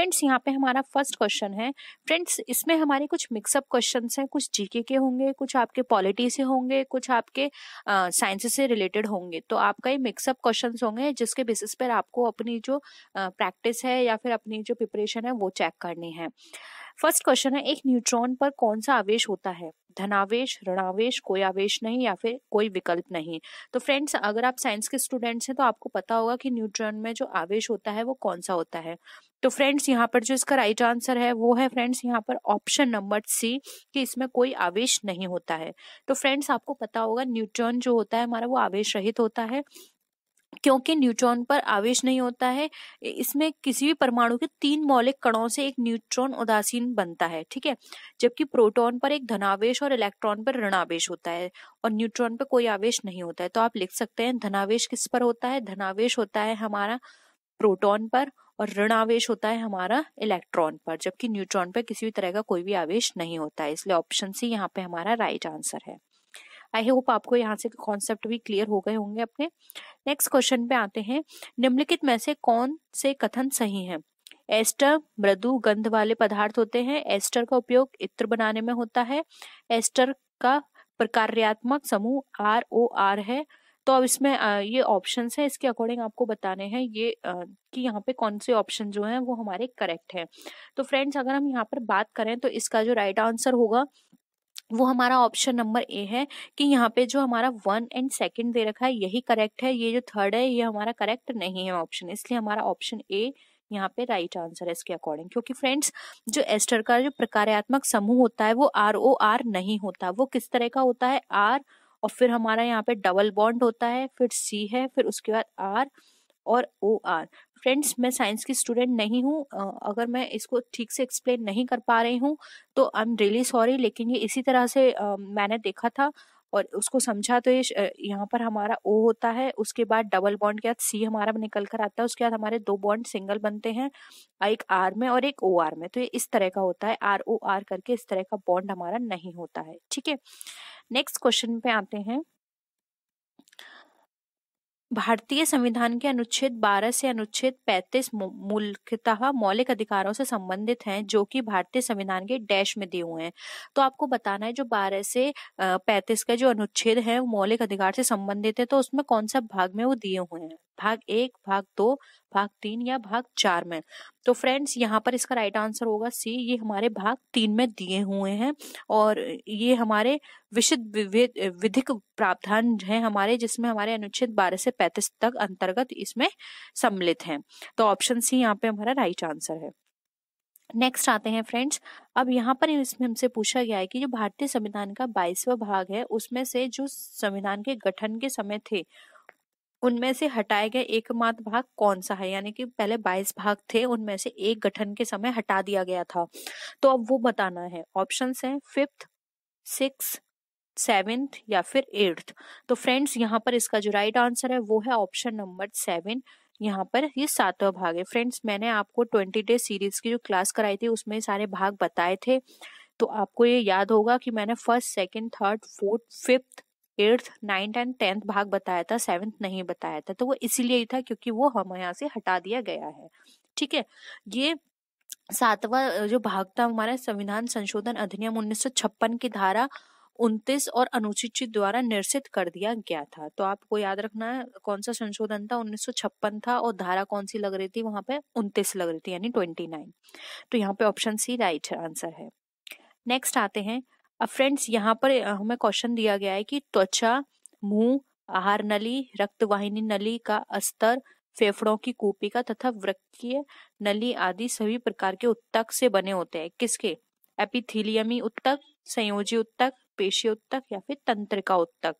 फ्रेंड्स यहाँ पे हमारा फर्स्ट क्वेश्चन है फ्रेंड्स इसमें हमारे कुछ मिक्सअप क्वेश्चन हैं कुछ जीके के होंगे कुछ आपके पॉलिटी से होंगे कुछ आपके साइंस से रिलेटेड होंगे तो आपका ये मिक्सअप क्वेश्चन होंगे जिसके बेसिस पर आपको अपनी जो प्रैक्टिस है या फिर अपनी जो प्रिपरेशन है वो चेक करनी है फर्स्ट क्वेश्चन है एक न्यूट्रॉन पर कौन सा आवेश होता है धनावेश ऋणावेश कोई आवेश नहीं या फिर कोई विकल्प नहीं तो फ्रेंड्स अगर आप साइंस के स्टूडेंट्स हैं तो आपको पता होगा कि न्यूट्रॉन में जो आवेश होता है वो कौन सा होता है तो फ्रेंड्स यहाँ पर जो इसका राइट आंसर है वो है फ्रेंड्स यहाँ पर ऑप्शन नंबर सी कि इसमें कोई आवेश नहीं होता है तो फ्रेंड्स आपको पता होगा न्यूट्रॉन जो होता है हमारा वो आवेश रहित होता है क्योंकि न्यूट्रॉन पर आवेश नहीं होता है इसमें किसी भी परमाणु के तीन मौलिक कणों से एक न्यूट्रॉन उदासीन बनता है ठीक है जबकि प्रोटॉन पर एक धनावेश और इलेक्ट्रॉन पर ऋणावेश होता है और न्यूट्रॉन पर कोई आवेश नहीं होता है तो आप लिख सकते हैं धनावेश किस पर होता है धनावेश होता है हमारा प्रोटॉन पर और ऋण आवेश होता है हमारा इलेक्ट्रॉन पर जबकि न्यूट्रॉन पर किसी भी तरह का कोई भी आवेश नहीं होता है इसलिए ऑप्शन सी यहाँ पे हमारा राइट आंसर है आई होप आपको यहाँ से कॉन्सेप्ट भी क्लियर हो गए होंगे अपने नेक्स्ट क्वेश्चन पे आते हैं निम्नलिखित में से कौन से कथन सही है एस्टर मृदु गंध वाले पदार्थ होते हैं एस्टर का उपयोग इत्र बनाने में होता है एस्टर का प्रकार्यात्मक समूह आर ओ आर है तो अब इसमें ये ऑप्शन है इसके अकॉर्डिंग आपको बताने हैं ये कि यहाँ पे कौन से ऑप्शन जो है वो हमारे करेक्ट है तो फ्रेंड्स अगर हम यहाँ पर बात करें तो इसका जो राइट आंसर होगा वो हमारा ऑप्शन नंबर ए है कि यहाँ पे जो हमारा वन एंड सेकंड दे रखा है यही करेक्ट है ये जो थर्ड है ये हमारा करेक्ट नहीं है ऑप्शन इसलिए हमारा ऑप्शन ए यहाँ पे राइट आंसर है इसके अकॉर्डिंग क्योंकि फ्रेंड्स जो एस्टर का जो प्रकार्यात्मक समूह होता है वो आर ओ आर नहीं होता वो किस तरह का होता है आर और फिर हमारा यहाँ पे डबल बॉन्ड होता है फिर सी है फिर उसके बाद आर और ओ आर फ्रेंड्स मैं साइंस की स्टूडेंट नहीं हूँ अगर मैं इसको ठीक से एक्सप्लेन नहीं कर पा रही हूँ तो आई एम रियली सॉरी लेकिन ये इसी तरह से आ, मैंने देखा था और उसको समझा तो ये यहाँ पर हमारा ओ होता है उसके बाद डबल बॉन्ड के बाद सी हमारा निकल कर आता है उसके बाद हमारे दो बॉन्ड सिंगल बनते हैं एक आर में और एक ओ आर में तो ये इस तरह का होता है आर ओ आर करके इस तरह का बॉन्ड हमारा नहीं होता है ठीक है नेक्स्ट क्वेश्चन पे आते हैं भारतीय संविधान के अनुच्छेद 12 से अनुच्छेद 35 मुख्यतः मौलिक अधिकारों से संबंधित हैं जो कि भारतीय संविधान के डैश में दिए हुए हैं तो आपको बताना है जो 12 से 35 का जो अनुच्छेद है मौलिक अधिकार से संबंधित है तो उसमें कौन सा भाग में वो दिए हुए हैं भाग एक भाग दो भाग तीन या भाग चार में तो फ्रेंड्स यहाँ पर इसका राइट आंसर होगा सी ये हमारे भाग तीन में दिए हुए हैं और ये हमारे विशिद विधिक प्रावधान है हमारे जिसमें हमारे अनुच्छेद बारह से पैंतीस तक अंतर्गत इसमें सम्मिलित हैं तो ऑप्शन सी यहाँ पे हमारा राइट आंसर है नेक्स्ट आते हैं फ्रेंड्स अब यहाँ पर इसमें हमसे पूछा गया है कि जो भारतीय संविधान का बाईसवा भाग है उसमें से जो संविधान के गठन के समय थे उनमें से हटाए गए एकमात्र भाग कौन सा है यानी कि पहले 22 भाग थे उनमें से एक गठन के समय हटा दिया गया था तो अब वो बताना है ऑप्शन है फिफ्थ सिक्स सेवेंथ या फिर एट्थ तो फ्रेंड्स यहाँ पर इसका जो राइट आंसर है वो है ऑप्शन नंबर सेवन यहाँ पर ये सातवा भाग है फ्रेंड्स मैंने आपको ट्वेंटी डे सीरीज की जो क्लास कराई थी उसमें सारे भाग बताए थे तो आपको ये याद होगा कि मैंने first second third fourth fifth eighth ninth and tenth भाग बताया था सेवन्थ नहीं बताया था तो वो इसीलिए ही था क्योंकि वो हम यहाँ से हटा दिया गया है ठीक है ये सातवां जो भाग था हमारा संविधान संशोधन अधिनियम उन्नीस की धारा उन्तीस और अनुसूचित द्वारा निर्सित कर दिया गया था तो आपको याद रखना है कौन सा संशोधन था उन्नीस था और धारा कौन सी लग रही थी वहां पे उन्तीस लग रही थी यानी ट्वेंटी तो यहाँ पे ऑप्शन सी राइट आंसर है नेक्स्ट आते हैं अब फ्रेंड्स यहाँ पर हमें क्वेश्चन दिया गया है कि त्वचा मुंह आहार नली रक्तवाहिनी नली का अस्तर फेफड़ों की कूपिका तथा वृक्कीय नली आदि सभी प्रकार के उत्तक से बने होते हैं किसके एपिथिलियमी उत्तक संयोजी उत्तक पेशी उत्तक या फिर तंत्रिका उत्तक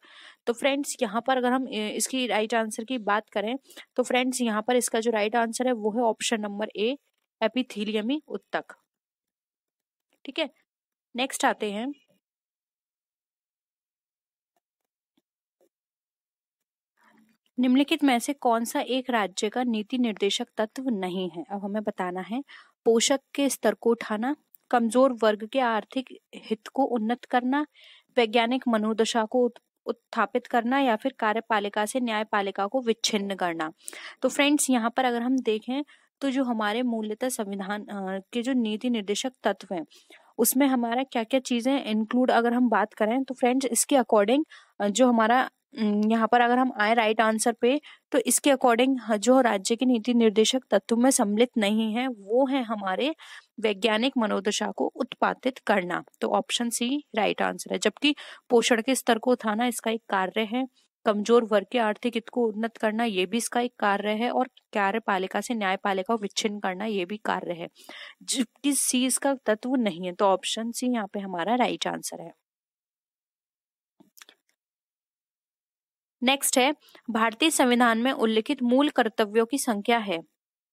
तो फ्रेंड्स यहाँ पर अगर हम इसकी राइट आंसर की बात करें तो फ्रेंड्स यहाँ पर इसका जो राइट आंसर है वो है ऑप्शन नंबर ए एपिथिलियमी उत्तक ठीक है नेक्स्ट आते हैं निम्नलिखित में से कौन सा एक राज्य का नीति निर्देशक तत्व नहीं है अब हमें बताना है पोषक के स्तर को उठाना कमजोर वर्ग के आर्थिक हित को उन्नत करना वैज्ञानिक मनोदशा को उत्थापित करना या फिर कार्यपालिका से न्यायपालिका को विच्छिन्न करना तो फ्रेंड्स यहाँ पर अगर हम देखें तो जो हमारे मूल्यतः संविधान के जो नीति निर्देशक तत्व हैं उसमें हमारा क्या क्या चीज़ें इंक्लूड अगर हम बात करें तो फ्रेंड्स इसके अकॉर्डिंग जो हमारा यहाँ पर अगर हम आए राइट आंसर पे तो इसके अकॉर्डिंग जो राज्य के नीति निर्देशक तत्व में सम्मिलित नहीं है वो है हमारे वैज्ञानिक मनोदशा को उत्पादित करना तो ऑप्शन सी राइट आंसर है जबकि पोषण के स्तर को उठाना इसका एक कार्य है कमजोर वर्ग के आर्थिक हित को उन्नत करना ये भी इसका एक कार्य है और कार्यपालिका से न्यायपालिका को विच्छिन्न करना ये भी कार्य है जबकि सी इसका तत्व नहीं है तो ऑप्शन सी यहाँ पे हमारा राइट आंसर है नेक्स्ट है भारतीय संविधान में उल्लिखित मूल कर्तव्यों की संख्या है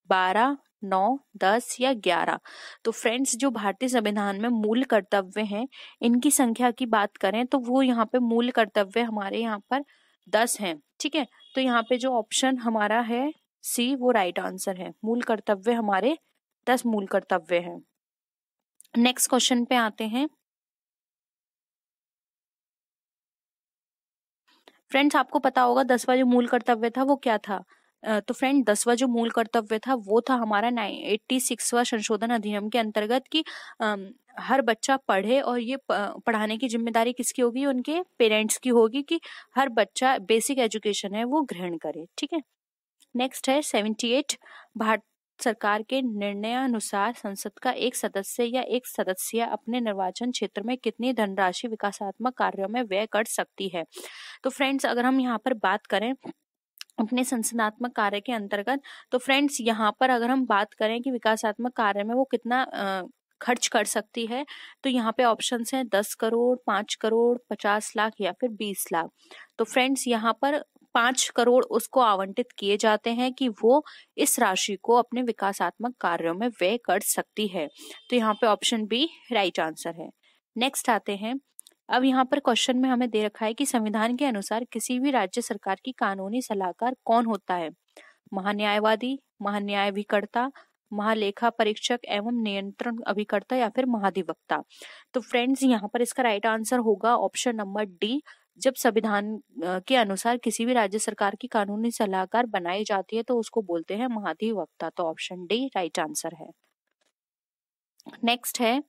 बारह नौ दस या ग्यारह तो फ्रेंड्स जो भारतीय संविधान में मूल कर्तव्य हैं इनकी संख्या की बात करें तो वो यहाँ पे मूल कर्तव्य हमारे यहाँ पर दस हैं ठीक है तो यहाँ पे जो ऑप्शन हमारा है सी वो राइट आंसर है मूल कर्तव्य हमारे दस मूल कर्तव्य हैं नेक्स्ट क्वेश्चन पे आते हैं फ्रेंड्स आपको पता होगा दसवा जो मूल कर्तव्य था वो क्या था तो फ्रेंड दसवा जो मूल कर्तव्य था वो था हमारा एट्टी सिक्सवा संशोधन अधिनियम के अंतर्गत कि हर बच्चा पढ़े और ये पढ़ाने की जिम्मेदारी किसकी होगी उनके पेरेंट्स की होगी कि हर बच्चा बेसिक एजुकेशन है वो ग्रहण करे ठीक है नेक्स्ट है सेवेंटी एट भारत सरकार के निर्णयानुसार संसद का एक सदस्य या एक सदस्य अपने निर्वाचन क्षेत्र में कितनी धनराशि विकासात्मक कार्यों में व्यय कर सकती है तो फ्रेंड्स अगर हम यहाँ पर बात करें अपने संसदात्मक कार्य के अंतर्गत तो फ्रेंड्स यहाँ पर अगर हम बात करें कि विकासात्मक कार्य में वो कितना आ, खर्च कर सकती है तो यहाँ पे ऑप्शन हैं दस करोड़ पांच करोड़ पचास लाख या फिर बीस लाख तो फ्रेंड्स यहाँ पर पांच करोड़ उसको आवंटित किए जाते हैं कि वो इस राशि को अपने विकासात्मक कार्यों में व्यय कर सकती है तो यहाँ पे ऑप्शन बी राइट आंसर है नेक्स्ट आते हैं अब यहाँ पर क्वेश्चन में हमें दे रखा है कि संविधान के अनुसार किसी भी राज्य सरकार की कानूनी सलाहकार कौन होता है महान्यायवादी महान्यायाभिकर्ता महालेखा परीक्षक एवं नियंत्रण अभिकर्ता या फिर महाधिवक्ता तो फ्रेंड्स यहाँ पर इसका राइट आंसर होगा ऑप्शन नंबर डी जब संविधान के अनुसार किसी भी राज्य सरकार की कानूनी सलाहकार बनाई जाती है तो उसको बोलते हैं महाधिवक्ता तो ऑप्शन डी राइट आंसर है नेक्स्ट है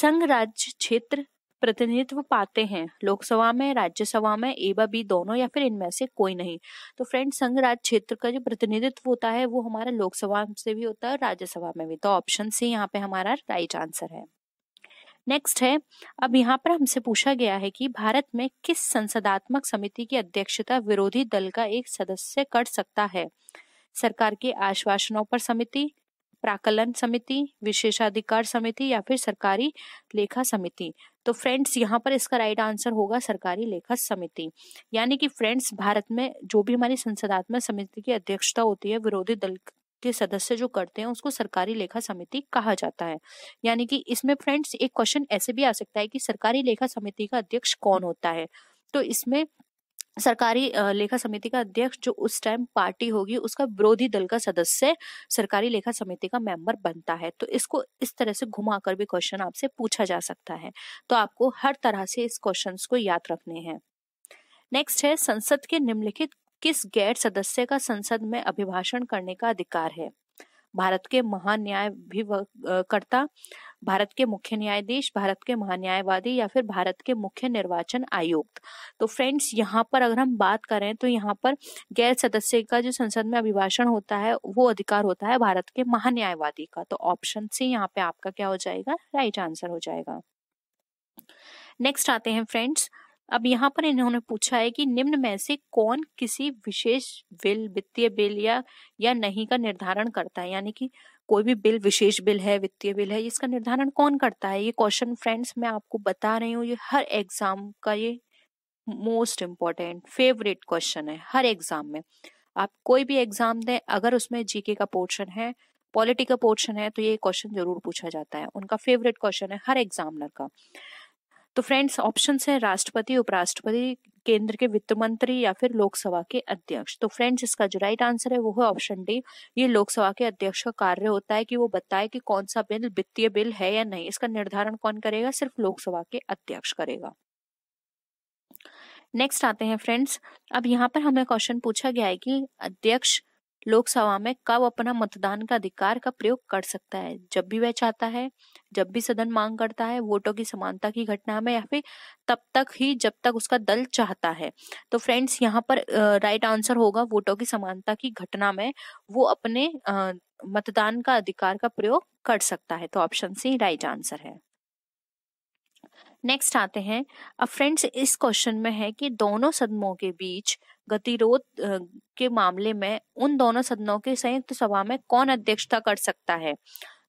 संघ राज्य क्षेत्र प्रतिनिधित्व पाते हैं लोकसभा में राज्यसभा में ए बी दोनों या फिर इनमें से कोई नहीं तो फ्रेंड संघ राज्य क्षेत्र का जो प्रतिनिधित्व होता है वो हमारा लोकसभा से भी होता है और राज्यसभा में भी तो ऑप्शन सी यहाँ पे हमारा राइट आंसर है नेक्स्ट है अब यहाँ पर हमसे पूछा गया है कि भारत में किस संसदात्मक समिति की अध्यक्षता विरोधी दल का एक सदस्य कर सकता है सरकार के आश्वासनों पर समिति प्राकलन समिति विशेषाधिकार समिति या फिर सरकारी लेखा समिति तो फ्रेंड्स यहाँ पर इसका राइट आंसर होगा सरकारी लेखा समिति यानी कि फ्रेंड्स भारत में जो भी हमारी संसदात्मक समिति की अध्यक्षता होती है विरोधी दल के सदस्य जो करते हैं उसको सरकारी लेखा समिति कहा जाता है यानी कि इसमें फ्रेंड्स एक क्वेश्चन ऐसे भी आ सकता है कि सरकारी लेखा समिति का अध्यक्ष कौन होता है तो इसमें सरकारी लेखा समिति का अध्यक्ष जो उस टाइम पार्टी होगी उसका विरोधी दल का सदस्य सरकारी लेखा समिति का मेंबर बनता है तो इसको इस तरह से घुमाकर भी क्वेश्चन आपसे पूछा जा सकता है तो आपको हर तरह से इस क्वेश्चन को याद रखने हैं नेक्स्ट है संसद के निम्नलिखित किस गैर सदस्य का संसद में अभिभाषण करने का अधिकार है भारत के महान्याय करता भारत के मुख्य न्यायाधीश भारत के महान्यायवादी या फिर भारत के मुख्य निर्वाचन आयुक्त तो फ्रेंड्स यहाँ पर अगर हम बात करें तो यहाँ पर गैर सदस्य का जो संसद में अभिभाषण होता है वो अधिकार होता है भारत के महान्यायवादी का तो ऑप्शन सी यहाँ पे आपका क्या हो जाएगा राइट आंसर हो जाएगा नेक्स्ट आते हैं फ्रेंड्स अब यहाँ पर इन्होंने पूछा है कि निम्न में से कौन किसी विशेष बिल वित्तीय बिल या या नहीं का निर्धारण करता है यानी कि कोई भी बिल विशेष बिल है वित्तीय बिल है इसका निर्धारण कौन करता है ये क्वेश्चन फ्रेंड्स मैं आपको बता रही हूँ ये हर एग्जाम का ये मोस्ट इम्पॉर्टेंट फेवरेट क्वेश्चन है हर एग्जाम में आप कोई भी एग्जाम दें अगर उसमें जीके का पोर्शन है पॉलिटी का पोर्शन है तो ये क्वेश्चन जरूर पूछा जाता है उनका फेवरेट क्वेश्चन है हर एग्जामिनर का तो फ्रेंड्स ऑप्शन है राष्ट्रपति उपराष्ट्रपति केंद्र के वित्त मंत्री या फिर लोकसभा के अध्यक्ष तो फ्रेंड्स इसका जो राइट आंसर है वो है ऑप्शन डी ये लोकसभा के अध्यक्ष का कार्य होता है कि वो बताए कि कौन सा बिल वित्तीय बिल है या नहीं इसका निर्धारण कौन करेगा सिर्फ लोकसभा के अध्यक्ष करेगा नेक्स्ट आते हैं फ्रेंड्स अब यहाँ पर हमें क्वेश्चन पूछा गया है कि अध्यक्ष लोकसभा में कब अपना मतदान का अधिकार का प्रयोग कर सकता है जब भी वह चाहता है जब भी सदन मांग करता है वोटों की समानता की घटना में या फिर तब तक ही जब तक उसका दल चाहता है तो फ्रेंड्स यहाँ पर राइट आंसर होगा वोटों की समानता की घटना में वो अपने मतदान का अधिकार का प्रयोग कर सकता है तो ऑप्शन सी राइट आंसर है नेक्स्ट आते हैं अब फ्रेंड्स इस क्वेश्चन में है कि दोनों सदनों के बीच गतिरोध के मामले में उन दोनों सदनों के संयुक्त सभा में कौन अध्यक्षता कर सकता है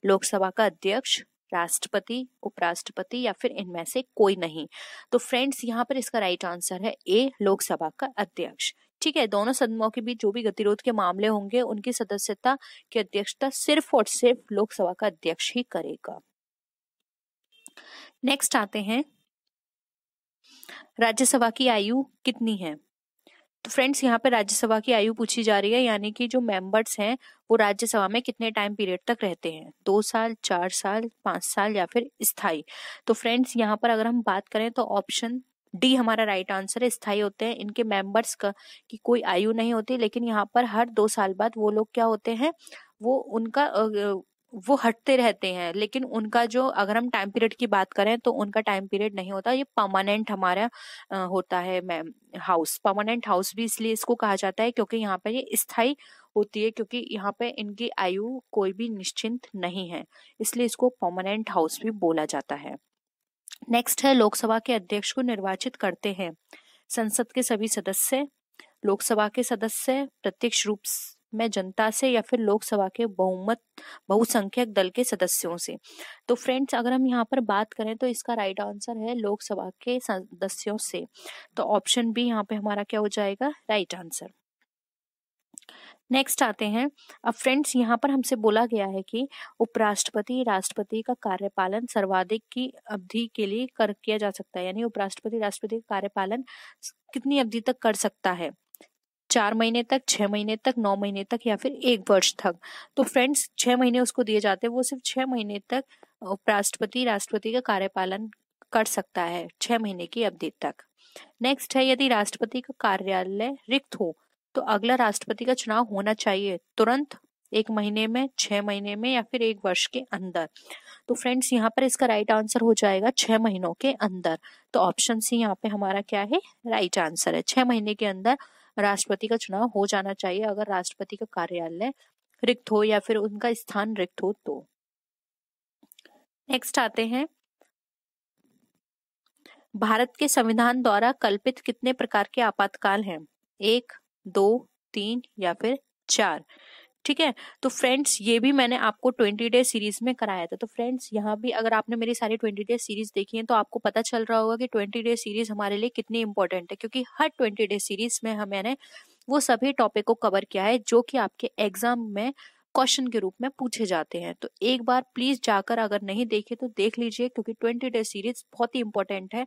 लोकसभा का अध्यक्ष राष्ट्रपति उपराष्ट्रपति या फिर इनमें से कोई नहीं तो फ्रेंड्स यहाँ पर इसका राइट आंसर है ए लोकसभा का अध्यक्ष ठीक है दोनों सदनों के बीच जो भी गतिरोध के मामले होंगे उनकी सदस्यता की अध्यक्षता सिर्फ और सिर्फ लोकसभा का अध्यक्ष ही करेगा नेक्स्ट आते हैं राज्यसभा की आयु कितनी है तो फ्रेंड्स यहाँ पे राज्यसभा की आयु पूछी जा रही है यानी कि जो मेंबर्स हैं वो राज्यसभा में कितने टाइम पीरियड तक रहते हैं दो साल चार साल पांच साल या फिर स्थाई तो फ्रेंड्स यहाँ पर अगर हम बात करें तो ऑप्शन डी हमारा राइट आंसर है स्थाई होते हैं इनके मेंबर्स का की कोई आयु नहीं होती लेकिन यहाँ पर हर दो साल बाद वो लोग क्या होते हैं वो उनका वो हटते रहते हैं लेकिन उनका जो अगर हम टाइम पीरियड की बात करें तो उनका टाइम पीरियड नहीं होता ये परमानेंट हमारा होता है मैम हाउस परमानेंट हाउस भी इसलिए इसको कहा जाता है क्योंकि यहाँ पर ये स्थायी होती है क्योंकि यहाँ पे इनकी आयु कोई भी निश्चिंत नहीं है इसलिए इसको परमानेंट हाउस भी बोला जाता है नेक्स्ट है लोकसभा के अध्यक्ष को निर्वाचित करते हैं संसद के सभी सदस्य लोकसभा के सदस्य प्रत्यक्ष रूप मैं जनता से या फिर लोकसभा के बहुमत बहुसंख्यक दल के सदस्यों से तो फ्रेंड्स अगर हम यहाँ पर बात करें तो इसका राइट आंसर है लोकसभा के सदस्यों से तो ऑप्शन बी यहाँ पे हमारा क्या हो जाएगा राइट आंसर नेक्स्ट आते हैं अब फ्रेंड्स यहाँ पर हमसे बोला गया है कि उपराष्ट्रपति राष्ट्रपति का कार्यपालन सर्वाधिक की अवधि के लिए कर किया जा सकता है यानी उपराष्ट्रपति राष्ट्रपति का कार्यपालन कितनी अवधि तक कर सकता है चार महीने तक छः महीने तक नौ महीने तक या फिर एक वर्ष तक तो फ्रेंड्स छः महीने उसको दिए जाते हैं वो सिर्फ छः महीने तक राष्ट्रपति राष्ट्रपति का कार्यपालन कर सकता है छः महीने की अवधि तक नेक्स्ट है यदि राष्ट्रपति का कार्यालय रिक्त हो तो अगला राष्ट्रपति का चुनाव होना चाहिए तुरंत एक महीने में छह महीने में या फिर एक वर्ष के अंदर तो फ्रेंड्स यहाँ पर इसका राइट आंसर हो जाएगा छह महीनों के अंदर तो ऑप्शन सी यहाँ पे हमारा क्या है राइट आंसर है छह महीने के अंदर राष्ट्रपति का चुनाव हो जाना चाहिए अगर राष्ट्रपति का कार्यालय रिक्त हो या फिर उनका स्थान रिक्त हो तो नेक्स्ट आते हैं भारत के संविधान द्वारा कल्पित कितने प्रकार के आपातकाल हैं एक दो तीन या फिर चार ठीक है तो फ्रेंड्स ये भी मैंने आपको ट्वेंटी डे सीरीज में कराया था तो फ्रेंड्स यहाँ भी अगर आपने मेरी सारी ट्वेंटी डे सीरीज देखी है तो आपको पता चल रहा होगा कि ट्वेंटी डे सीरीज हमारे लिए कितनी इंपॉर्टेंट है क्योंकि हर ट्वेंटी डे सीरीज में हमें वो सभी टॉपिक को कवर किया है जो कि आपके एग्जाम में क्वेश्चन के रूप में पूछे जाते हैं तो एक बार प्लीज जाकर अगर नहीं देखे तो देख लीजिए क्योंकि ट्वेंटी डे सीरीज बहुत ही इंपॉर्टेंट है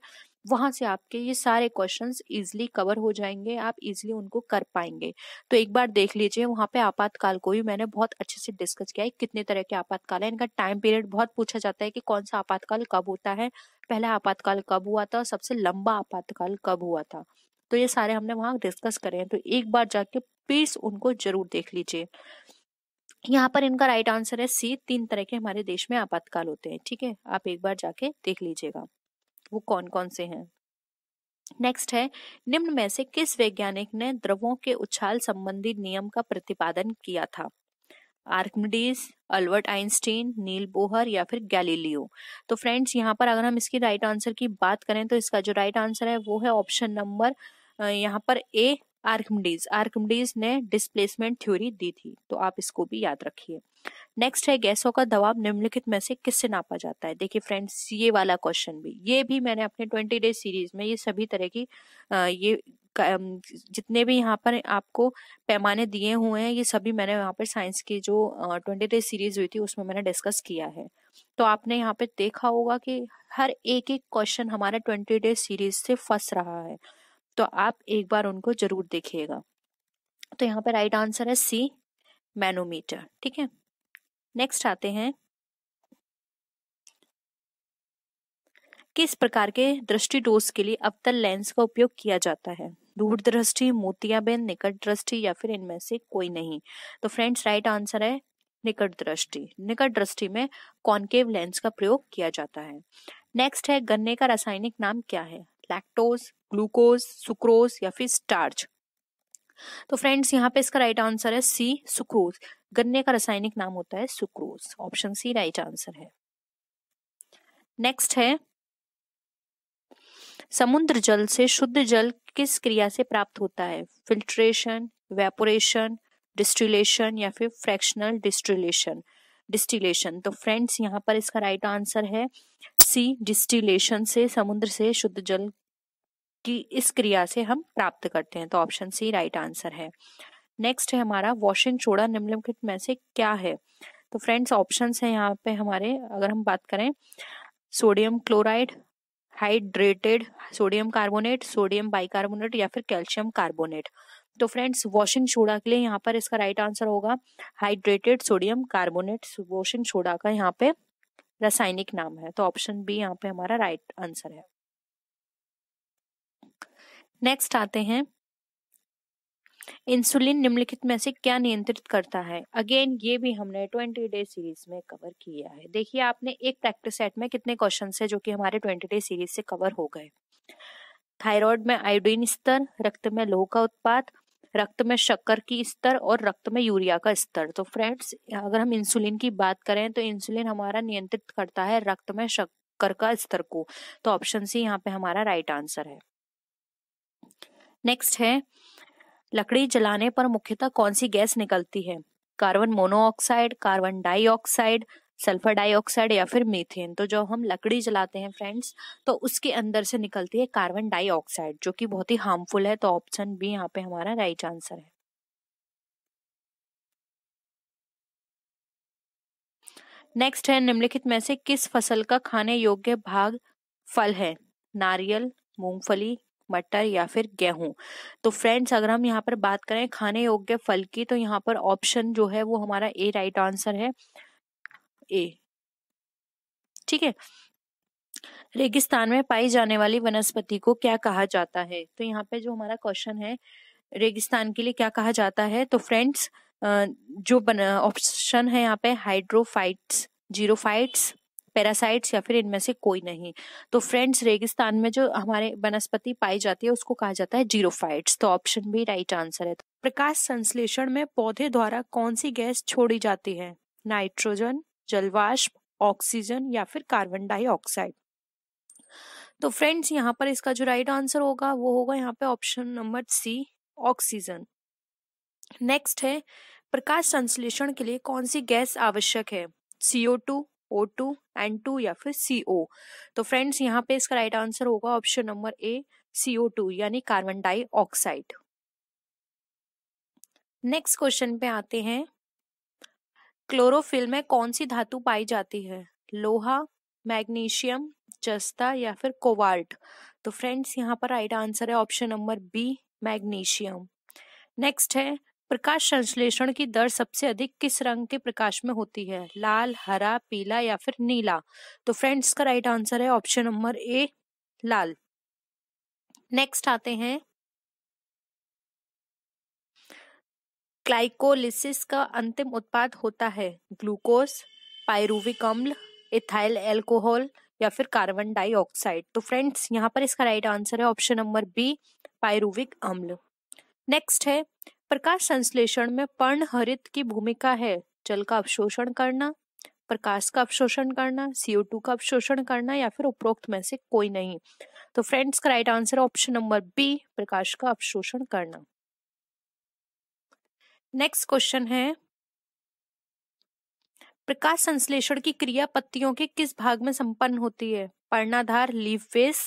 वहां से आपके ये सारे क्वेश्चन इजिली कवर हो जाएंगे आप इजिली उनको कर पाएंगे तो एक बार देख लीजिए वहां पे आपातकाल को भी मैंने बहुत अच्छे से डिस्कस किया है कितने तरह के आपातकाल है इनका टाइम पीरियड बहुत पूछा जाता है कि कौन सा आपातकाल कब होता है पहला आपातकाल कब हुआ था और सबसे लंबा आपातकाल कब हुआ था तो ये सारे हमने वहां डिस्कस करे हैं तो एक बार जाके प्लीज उनको जरूर देख लीजिए यहाँ पर इनका राइट आंसर है सी तीन तरह के हमारे देश में आपातकाल होते हैं ठीक है आप एक बार जाके देख लीजिएगा वो कौन कौन से हैं नेक्स्ट है निम्न में से किस वैज्ञानिक ने द्रवों के उछाल संबंधी नियम का प्रतिपादन किया था Archimedes Albert Einstein Niels Bohr या फिर गैलीलियो तो फ्रेंड्स यहाँ पर अगर हम इसकी राइट आंसर की बात करें तो इसका जो राइट आंसर है वो है ऑप्शन नंबर यहाँ पर ए आर्कमडीज आर्कमडीज ने डिस्प्लेसमेंट थ्योरी दी थी तो आप इसको भी याद रखिए नेक्स्ट है गैसों का दबाव निम्नलिखित में से किससे नापा जाता है देखिए फ्रेंड्स ये वाला क्वेश्चन भी ये भी मैंने अपने ट्वेंटी डे सीरीज में ये सभी तरह की आ, ये जितने भी यहाँ पर आपको पैमाने दिए हुए हैं ये सभी मैंने यहाँ पर साइंस की जो ट्वेंटी डे सीरीज हुई थी उसमें मैंने डिस्कस किया है तो आपने यहाँ पे देखा होगा कि हर एक एक क्वेश्चन हमारे ट्वेंटी डे सीरीज से फंस रहा है तो आप एक बार उनको जरूर देखिएगा तो यहाँ पर राइट आंसर है सी मैनोमीटर ठीक है नेक्स्ट आते हैं किस प्रकार के दृष्टि डोज के लिए अवतल लेंस का उपयोग किया जाता है दूर दृष्टि मोतियाबिंद निकट दृष्टि या फिर इनमें से कोई नहीं तो फ्रेंड्स राइट आंसर है निकट दृष्टि निकट दृष्टि में कॉनकेव लेंस का प्रयोग किया जाता है नेक्स्ट है गन्ने का रासायनिक नाम क्या है लैक्टोज ग्लूकोज सुक्रोज या फिर स्टार्च तो फ्रेंड्स यहाँ पे इसका राइट आंसर है सी सुक्रोज गन्ने का रासायनिक नाम होता है sucrose option C right answer है नेक्स्ट है समुद्र जल से शुद्ध जल किस क्रिया से प्राप्त होता है फिल्ट्रेशन वेपोरेशन डिस्टिलेशन या फिर फ्रैक्शनल डिस्टिलेशन डिस्टिलेशन तो फ्रेंड्स यहाँ पर इसका राइट आंसर है सी डिस्टिलेशन से समुद्र से शुद्ध जल की इस क्रिया से हम प्राप्त करते हैं तो ऑप्शन सी राइट आंसर है नेक्स्ट है हमारा वॉशिंग चोड़ा निम्नलिखित में से क्या है तो फ्रेंड्स ऑप्शन है यहाँ पे हमारे अगर हम बात करें sodium chloride hydrated sodium carbonate sodium bicarbonate या फिर कैल्शियम कार्बोनेट तो फ्रेंड्स वॉशिंग सोडा के लिए यहाँ पर इसका राइट आंसर होगा hydrated sodium carbonate washing soda का यहाँ पे रासायनिक नाम है तो ऑप्शन बी यहाँ पे हमारा राइट आंसर है नेक्स्ट आते हैं इंसुलिन निम्नलिखित में से क्या नियंत्रित करता है अगेन ये भी हमने ट्वेंटी डे सीरीज में कवर किया है देखिए आपने एक प्रैक्टिस सेट में कितने क्वेश्चन है जो कि हमारे ट्वेंटी डे सीरीज से कवर हो गए थायराइड में आयोडीन स्तर रक्त में लोह का उत्पाद रक्त में शक्कर की स्तर और रक्त में यूरिया का स्तर तो फ्रेंड्स अगर हम इंसुलिन की बात करें तो इंसुलिन हमारा नियंत्रित करता है रक्त में शक्कर का स्तर को तो ऑप्शन सी यहाँ पे हमारा राइट आंसर है नेक्स्ट है लकड़ी जलाने पर मुख्यतः कौन सी गैस निकलती है carbon monoxide carbon dioxide sulphur dioxide या फिर मीथेन तो जब हम लकड़ी जलाते हैं फ्रेंड्स तो उसके अंदर से निकलती है कार्बन डाइऑक्साइड जो कि बहुत ही हार्मफुल है तो ऑप्शन बी यहाँ पे हमारा राइट आंसर है नेक्स्ट है निम्नलिखित में से किस फसल का खाने योग्य भाग फल है नारियल मूंगफली मटर या फिर गेहूं तो फ्रेंड्स अगर हम यहाँ पर बात करें खाने योग्य फल की तो यहाँ पर ऑप्शन जो है वो हमारा ए राइट आंसर है ए ठीक है रेगिस्तान में पाई जाने वाली वनस्पति को क्या कहा जाता है तो यहाँ पे जो हमारा क्वेश्चन है रेगिस्तान के लिए क्या कहा जाता है तो फ्रेंड्स जो ऑप्शन है यहाँ पे हाइड्रोफाइट्स जीरोफाइट्स पैरासाइट्स या फिर इनमें से कोई नहीं तो फ्रेंड्स रेगिस्तान में जो हमारे वनस्पति पाई जाती है उसको कहा जाता है जीरोफाइट्स तो ऑप्शन भी राइट आंसर है प्रकाश संश्लेषण में पौधे द्वारा कौन सी गैस छोड़ी जाती है नाइट्रोजन जलवाष्प ऑक्सीजन या फिर कार्बन डाइऑक्साइड तो फ्रेंड्स यहाँ पर इसका जो राइट आंसर होगा वो होगा यहाँ पे option number C oxygen next है प्रकाश संश्लेषण के लिए कौन सी गैस आवश्यक है CO two O two N two या फिर सीओ तो फ्रेंड्स यहाँ पे इसका राइट आंसर होगा option number A CO two यानी कार्बन डाइऑक्साइड नेक्स्ट क्वेश्चन पे आते हैं क्लोरोफिल में कौन सी धातु पाई जाती है लोहा मैग्नीशियम जस्ता या फिर कोवाल्ट तो फ्रेंड्स यहाँ पर राइट आंसर है option number B magnesium next है प्रकाश संश्लेषण की दर सबसे अधिक किस रंग के प्रकाश में होती है लाल हरा पीला या फिर नीला तो फ्रेंड्स का राइट आंसर है ऑप्शन नंबर ए लाल नेक्स्ट आते हैं ग्लाइकोलिसिस का अंतिम उत्पाद होता है ग्लूकोज पायरूविक अम्ल इथाइल एल्कोहल या फिर कार्बन डाइऑक्साइड तो फ्रेंड्स यहाँ पर इसका राइट आंसर है ऑप्शन नंबर बी पायरूविक अम्ल नेक्स्ट है प्रकाश संश्लेषण में पर्ण हरित की भूमिका है जल का अवशोषण करना प्रकाश का अवशोषण करना सीओ टू का अवशोषण करना या फिर उपरोक्त में से कोई नहीं तो फ्रेंड्स का right answer option number B प्रकाश का अवशोषण करना नेक्स्ट क्वेश्चन है प्रकाश संश्लेषण की क्रिया पत्तियों के किस भाग में संपन्न होती है पर्णाधार लीफ वेस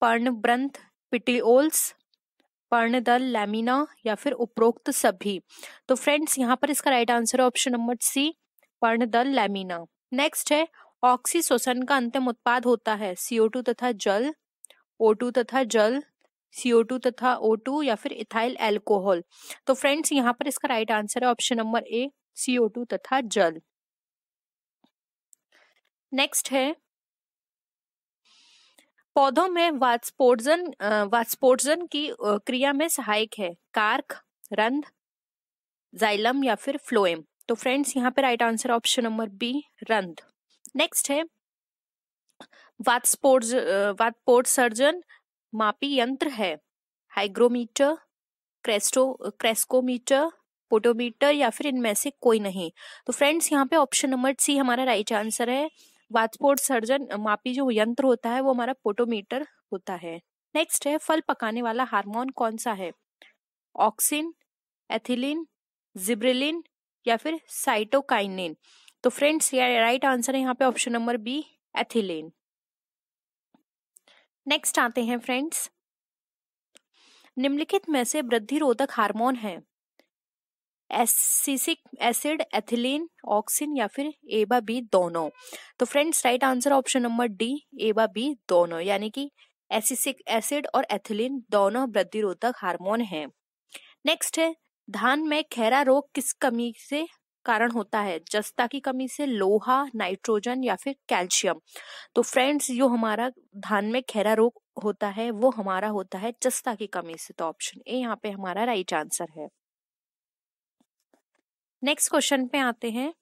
पर्णब्रंथ पिटिओल्स पर्णदल लैमिना या फिर उपरोक्त सभी तो फ्रेंड्स यहाँ पर इसका राइट आंसर है ऑप्शन नंबर सी पर्णदल लैमिना नेक्स्ट है ऑक्सी शोषण का अंतिम उत्पाद होता है सीओ टू तथा जल ओ टू तथा जल सीओ टू तथा ओ टू या फिर इथाइल एल्कोहल तो फ्रेंड्स यहाँ पर इसका राइट आंसर है option number A CO two तथा जल नेक्स्ट है पौधों में वास्पोर्जन वास्पोर्जन की क्रिया में सहायक है कार्क रंध जाइलम या फिर फ्लोएम तो फ्रेंड्स यहाँ पे right answer option number B रंध नेक्स्ट है वात्सपोर्ज सर्जन मापी यंत्र है हाइग्रोमीटर क्रेस्टो क्रेस्कोमीटर पोटोमीटर या फिर इनमें से कोई नहीं तो फ्रेंड्स यहाँ पे ऑप्शन नंबर सी हमारा राइट आंसर है वातपोर्ट सर्जन मापी जो यंत्र होता है वो हमारा पोटोमीटर होता है नेक्स्ट है फल पकाने वाला हार्मोन कौन सा है ऑक्सिन एथिलिन जिब्रिलिन या फिर साइटोकाइनिन तो फ्रेंड्स ये राइट आंसर है यहाँ पे option number B ethylene next आते हैं फ्रेंड्स निम्नलिखित में से वृद्धि रोधक हार्मोन है एसिसिक एसिड एथिलीन ऑक्सिन या फिर एबा बी दोनों तो friends right answer option number D एबा बी दोनों यानी कि एसिसिक एसिड और एथिलीन दोनों वृद्धि रोधक हार्मोन है नेक्स्ट है धान में खैरा रोग किस कमी से कारण होता है जस्ता की कमी से लोहा नाइट्रोजन या फिर कैल्शियम तो फ्रेंड्स जो हमारा धान में खैरा रोग होता है वो हमारा होता है जस्ता की कमी से तो ऑप्शन ए यहाँ पे हमारा राइट आंसर है नेक्स्ट क्वेश्चन पे आते हैं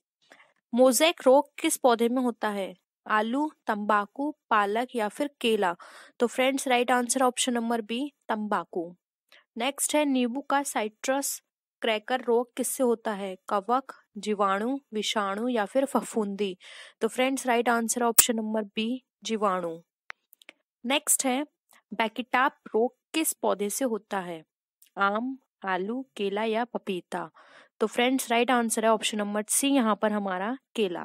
मोजेक रोग किस पौधे में होता है आलू तंबाकू पालक या फिर केला तो friends right answer option number B तंबाकू नेक्स्ट है नींबू का साइट्रस क्रैकर रोग किससे होता है कवक जीवाणु विषाणु या फिर फफूंदी तो friends right answer option number B जीवाणु नेक्स्ट है बैकिटाप रोग किस पौधे से होता है आम आलू केला या पपीता तो फ्रेंड्स राइट आंसर है ऑप्शन नंबर सी यहाँ पर हमारा केला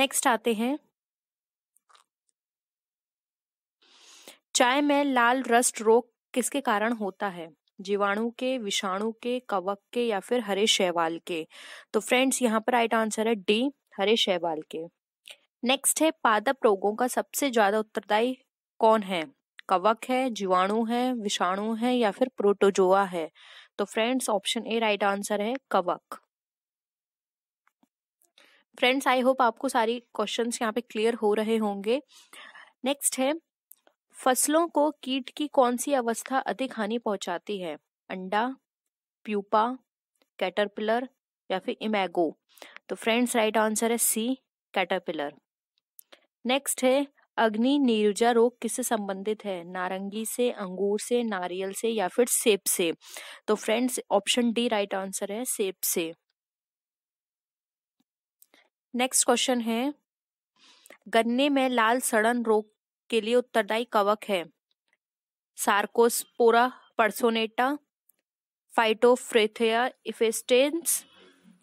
नेक्स्ट आते हैं चाय में लाल रस्ट रोग किसके कारण होता है जीवाणु के विषाणु के कवक के या फिर हरे शैवाल के तो फ्रेंड्स यहाँ पर राइट आंसर है डी हरे शैवाल के नेक्स्ट है पादप रोगों का सबसे ज्यादा उत्तरदायी कौन है कवक है जीवाणु है विषाणु है या फिर प्रोटोजोआ है तो friends option A right answer है कवक फ्रेंड्स आई होप आपको सारी क्वेश्चंस यहाँ पे क्लियर हो रहे होंगे नेक्स्ट है फसलों को कीट की कौन सी अवस्था अधिक हानि पहुंचाती है अंडा प्यूपा कैटरपिलर या फिर इमेगो तो फ्रेंड्स राइट आंसर है सी कैटरपिलर नेक्स्ट है अग्नि नीरुजा रोग किससे संबंधित है नारंगी से अंगूर से नारियल से या फिर सेब से तो friends option D right answer है सेब से नेक्स्ट क्वेश्चन है गन्ने में लाल सड़न रोग के लिए उत्तरदायी कवक है सार्कोस्पोरा पर्सोनेटा फाइटोफ्रेथिया इफेस्टेंस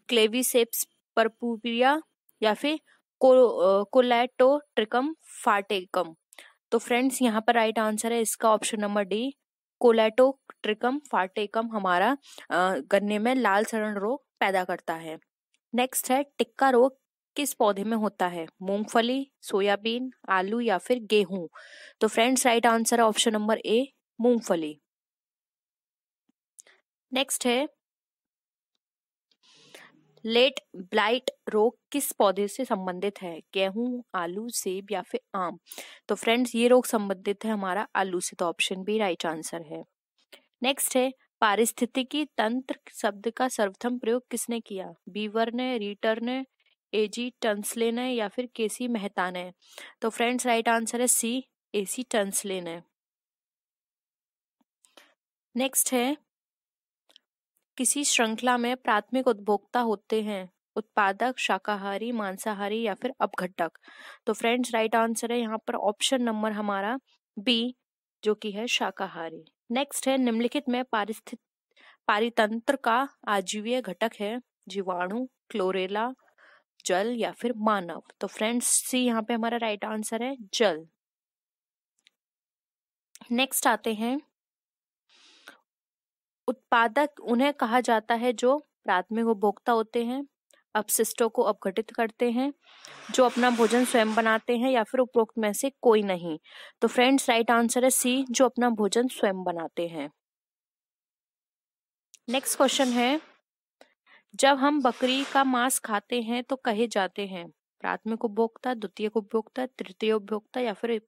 क्लेविसेप्स परपूरिया या फिर कोलैटोट्रिकम फाटेकम तो फ्रेंड्स यहाँ पर राइट आंसर है इसका option number D Colletotrichum falcatum हमारा गन्ने में लाल सरण रोग पैदा करता है नेक्स्ट है टिक्का रोग किस पौधे में होता है मूंगफली सोयाबीन आलू या फिर गेहूं तो फ्रेंड्स राइट आंसर है ऑप्शन नंबर ए मूंगफली नेक्स्ट है लेट ब्लाइट रोग किस पौधे से संबंधित है गेहूं आलू सेब या फिर आम तो फ्रेंड्स ये रोग संबंधित है हमारा आलू से तो ऑप्शन बी राइट आंसर है नेक्स्ट है पारिस्थितिकी तंत्र शब्द का सर्वप्रथम प्रयोग किसने किया बीवर ने रीटर ने ए जी टंसलेन है या फिर के सी मेहतान है तो फ्रेंड्स राइट आंसर है सी ए सी टंसलेन है नेक्स्ट है किसी श्रृंखला में प्राथमिक उपभोक्ता होते हैं उत्पादक शाकाहारी मांसाहारी या फिर अपघटक तो फ्रेंड्स राइट आंसर है यहाँ पर ऑप्शन नंबर हमारा बी जो कि है शाकाहारी नेक्स्ट है निम्नलिखित में पारिस्थित पारितंत्र का आजीवीय घटक है जीवाणु क्लोरेला जल या फिर मानव तो फ्रेंड्स सी यहाँ पे हमारा राइट आंसर है जल नेक्स्ट आते हैं उत्पादक उन्हें कहा जाता है जो प्राथमिक उपभोक्ता होते हैं अपशिष्टों को अपघटित करते हैं जो अपना भोजन स्वयं बनाते हैं या फिर उपरोक्त में से कोई नहीं तो फ्रेंड्स राइट आंसर है सी जो अपना भोजन स्वयं बनाते हैं नेक्स्ट क्वेश्चन है जब हम बकरी का मांस खाते हैं तो कहे जाते हैं प्राथमिक उपभोक्ता द्वितीय उपभोक्ता तृतीय उपभोक्ता या फिर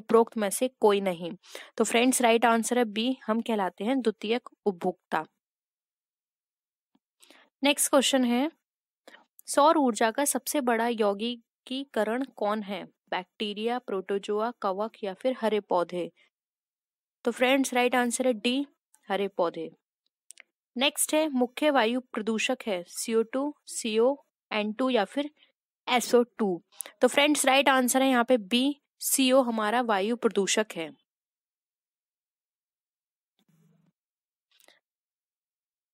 उपरोक्त में से कोई नहीं तो फ्रेंड्स राइट आंसर है बी हम कहलाते हैं द्वितीय उपभोक्ता नेक्स्ट क्वेश्चन है सौर ऊर्जा का सबसे बड़ा यौगिकीकरण कौन है बैक्टीरिया प्रोटोजोआ कवक या फिर हरे पौधे तो फ्रेंड्स राइट आंसर है डी हरे पौधे नेक्स्ट है मुख्य वायु प्रदूषक है CO two CO N two या फिर एसओ टू तो फ्रेंड्स राइट आंसर है यहाँ पे बी सीओ हमारा वायु प्रदूषक है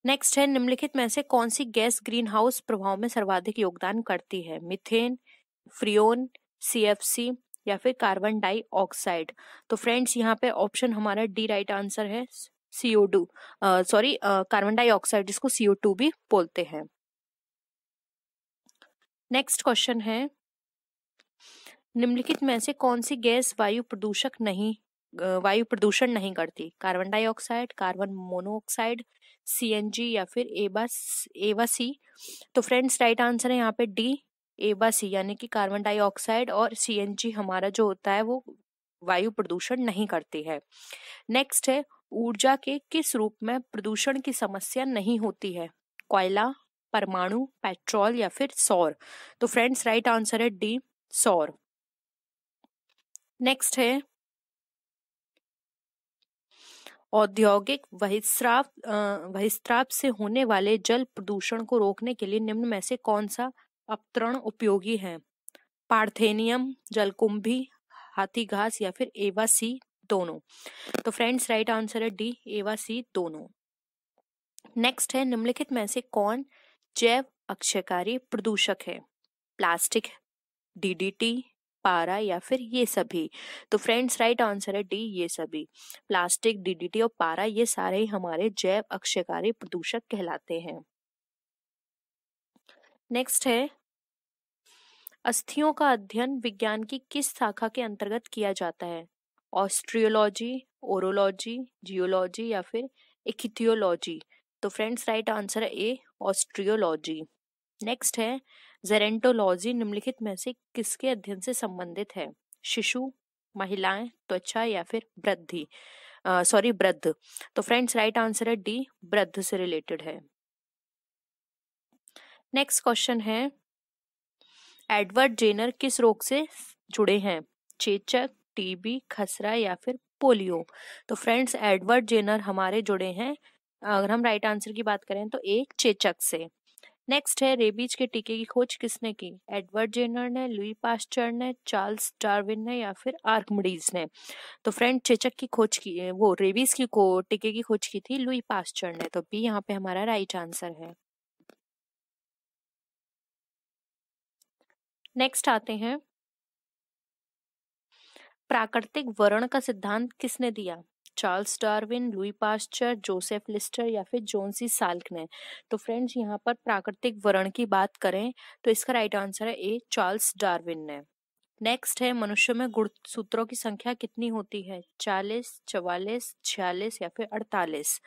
नेक्स्ट है निम्नलिखित में से कौन सी गैस ग्रीन हाउस प्रभाव में सर्वाधिक योगदान करती है मिथेन फ्रियोन सीएफसी या फिर कार्बन डाइऑक्साइड तो फ्रेंड्स यहाँ पे ऑप्शन हमारा डी राइट आंसर है CO two sorry carbon dioxide जिसको सीओ टू भी बोलते हैं नेक्स्ट क्वेश्चन है निम्नलिखित में से कौन सी गैस वायु प्रदूषक नहीं वायु प्रदूषण नहीं करती carbon dioxide carbon monoxide C या फिर एबा एवा सी तो फ्रेंड्स राइट आंसर है यहाँ पे डी एबा सी यानी कि कार्बन डाइऑक्साइड और सी हमारा जो होता है वो वायु प्रदूषण नहीं करती है नेक्स्ट है ऊर्जा के किस रूप में प्रदूषण की समस्या नहीं होती है कोयला परमाणु पेट्रोल या फिर सौर तो फ्रेंड्स राइट आंसर है डी सौर नेक्स्ट है औद्योगिक वहिस्राव बहिस्राव से होने वाले जल प्रदूषण को रोकने के लिए निम्न में से कौन सा अपतरण उपयोगी है पार्थेनियम जलकुंभी हाथी घास या फिर एवा सी दोनों तो फ्रेंड्स राइट आंसर है डी एवा सी दोनों नेक्स्ट है निम्नलिखित में से कौन जैव अक्षयकारी प्रदूषक है प्लास्टिक डीडीटी पारा या फिर ये सभी तो फ्रेंड्स राइट आंसर है डी ये सभी प्लास्टिक डीडीटी और पारा ये सारे ही हमारे जैव अक्षयकारी प्रदूषक कहलाते हैं नेक्स्ट है अस्थियों का अध्ययन विज्ञान की किस शाखा के अंतर्गत किया जाता है ऑस्ट्रियोलॉजी ओरोलॉजी जियोलॉजी या फिर इकिथियोलॉजी तो फ्रेंड्स राइट आंसर है ए ऑस्ट्रियोलॉजी नेक्स्ट है जेरेंटोलॉजी निम्नलिखित में से किसके अध्ययन से संबंधित है शिशु महिलाएं त्वचा या फिर वृद्धि सॉरी वृद्ध तो फ्रेंड्स राइट आंसर है डी वृद्ध से रिलेटेड है नेक्स्ट क्वेश्चन है एडवर्ड जेनर किस रोग से जुड़े हैं चेचक टीबी खसरा या फिर पोलियो तो फ्रेंड्स एडवर्ड जेनर हमारे जुड़े हैं अगर हम राइट आंसर की बात करें तो एक चेचक से नेक्स्ट है रेबीज के टीके की खोज किसने की एडवर्ड जेनर ने लुई पास्टर ने चार्ल्स डार्विन ने या फिर आर्कमडीज ने तो फ्रेंड चेचक की खोज की वो रेबीज की को टीके की खोज की थी लुई पास्टर ने तो बी यहाँ पे हमारा राइट आंसर है नेक्स्ट आते हैं प्राकृतिक वर्ण का सिद्धांत किसने दिया Charles Darwin Louis Pasteur Joseph Lister या फिर जोनसी साल्क ने तो फ्रेंड्स यहाँ पर प्राकृतिक वर्ण की बात करें तो इसका राइट आंसर है ए चार्ल्स डार्विन ने नेक्स्ट है मनुष्य में गुणसूत्रों की संख्या कितनी होती है चालीस चवालीस छियालीस या फिर अड़तालीस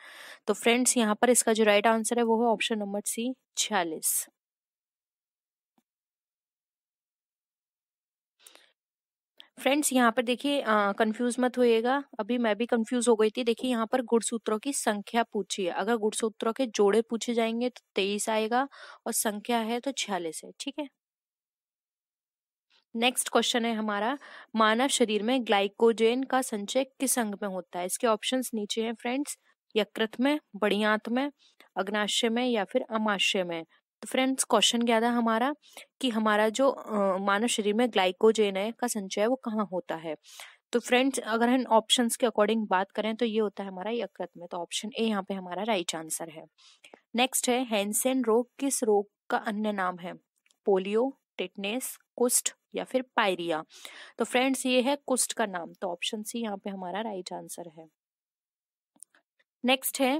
तो फ्रेंड्स यहाँ पर इसका जो राइट आंसर है वो है ऑप्शन नंबर सी छियालीस फ्रेंड्स यहाँ पर देखिए कंफ्यूज मत होइएगा अभी मैं भी कंफ्यूज हो गई थी देखिए यहाँ पर गुड़सूत्रों की संख्या पूछी है अगर गुड़सूत्रों के जोड़े पूछे जाएंगे तो तेईस आएगा और संख्या है तो छियालीस है ठीक है नेक्स्ट क्वेश्चन है हमारा मानव शरीर में ग्लाइकोजेन का संचय किस अंग में होता है इसके ऑप्शन नीचे है फ्रेंड्स यकृत में बढ़ियांत में अग्नाशय में या फिर अमाशय में तो फ्रेंड्स क्वेश्चन क्या था हमारा कि हमारा जो मानव शरीर में ग्लाइकोजेन है का संचय वो कहाँ होता है तो फ्रेंड्स अगर हम ऑप्शन के अकॉर्डिंग बात करें तो ये होता है हमारा यकृत में तो ऑप्शन ए यहाँ पे हमारा राइट आंसर है नेक्स्ट है हैंसेन रोग किस रोग का अन्य नाम है पोलियो टिटनेस कुष्ठ या फिर पायरिया तो फ्रेंड्स ये है कुष्ठ का नाम तो ऑप्शन सी यहाँ पे हमारा राइट आंसर है नेक्स्ट है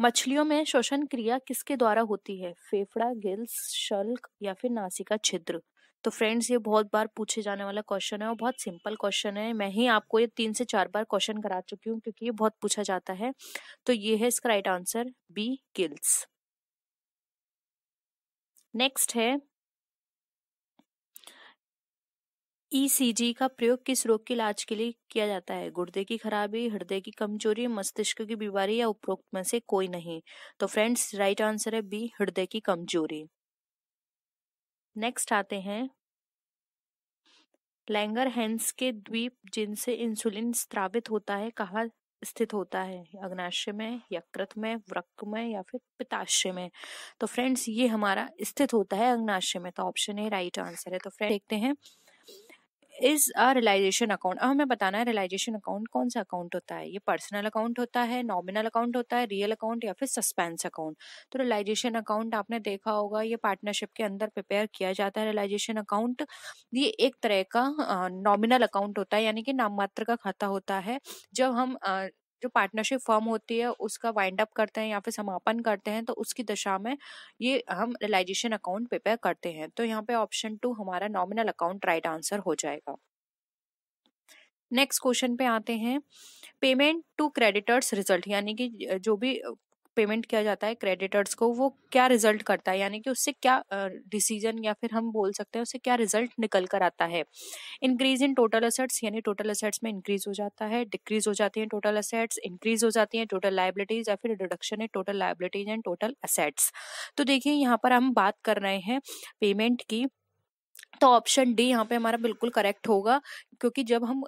मछलियों में शोषण क्रिया किसके द्वारा होती है फेफड़ा गिल्स शल्क या फिर नासिका छिद्र तो फ्रेंड्स ये बहुत बार पूछे जाने वाला क्वेश्चन है और बहुत सिंपल क्वेश्चन है मैं ही आपको ये तीन से चार बार क्वेश्चन करा चुकी हूँ क्योंकि ये बहुत पूछा जाता है तो ये है इसका right answer B gills next है ईसीजी e का प्रयोग किस रोग के इलाज के लिए किया जाता है गुर्दे की खराबी हृदय की कमजोरी मस्तिष्क की बीमारी या उपरोक्त में से कोई नहीं तो फ्रेंड्स राइट आंसर है बी हृदय की कमजोरी नेक्स्ट आते हैं लैंगर हैंस के द्वीप जिनसे इंसुलिन स्त्रावित होता है कहा स्थित होता है अग्नाशय में यकृत में वृक्क में या फिर पिताश्रय में तो फ्रेंड्स ये हमारा स्थित होता है अग्नाशय में तो ऑप्शन ए राइट आंसर है तो फ्रेंड देखते हैं इज अ रिलाइजेशन अकाउंट अब हमें बताना है रिलाइजेशन अकाउंट कौन सा अकाउंट होता है ये पर्सनल अकाउंट होता है नॉमिनल अकाउंट होता है रियल अकाउंट या फिर सस्पेंस अकाउंट तो रिलाइजेशन अकाउंट आपने देखा होगा ये पार्टनरशिप के अंदर प्रिपेयर किया जाता है रिलाइजेशन अकाउंट ये एक तरह का नॉमिनल अकाउंट होता है यानी कि नाम मात्र का खाता होता है जब हम जो पार्टनरशिप फॉर्म होती है उसका वाइंड अप करते हैं या फिर समापन करते हैं तो उसकी दशा में ये हम रिलाइजेशन अकाउंट प्रिपेयर करते हैं तो यहाँ पे ऑप्शन टू हमारा नॉमिनल अकाउंट राइट आंसर हो जाएगा नेक्स्ट क्वेश्चन पे आते हैं पेमेंट टू क्रेडिटर्स रिजल्ट यानी कि जो भी पेमेंट किया जाता है क्रेडिटर्स को वो क्या रिजल्ट करता है यानी कि उससे क्या डिसीजन या फिर हम बोल सकते हैं उससे क्या रिजल्ट निकल कर आता है इंक्रीज इन टोटल असेट्स यानी टोटल असेट्स में इंक्रीज हो जाता है डिक्रीज हो जाती हैं टोटल असेट्स इंक्रीज हो जाती हैं टोटल लाइबिलिटीज या फिर रिडक्शन है total liabilities and total assets तो देखिए यहाँ पर हम बात कर रहे हैं पेमेंट की तो ऑप्शन डी यहाँ पे हमारा बिल्कुल करेक्ट होगा क्योंकि जब हम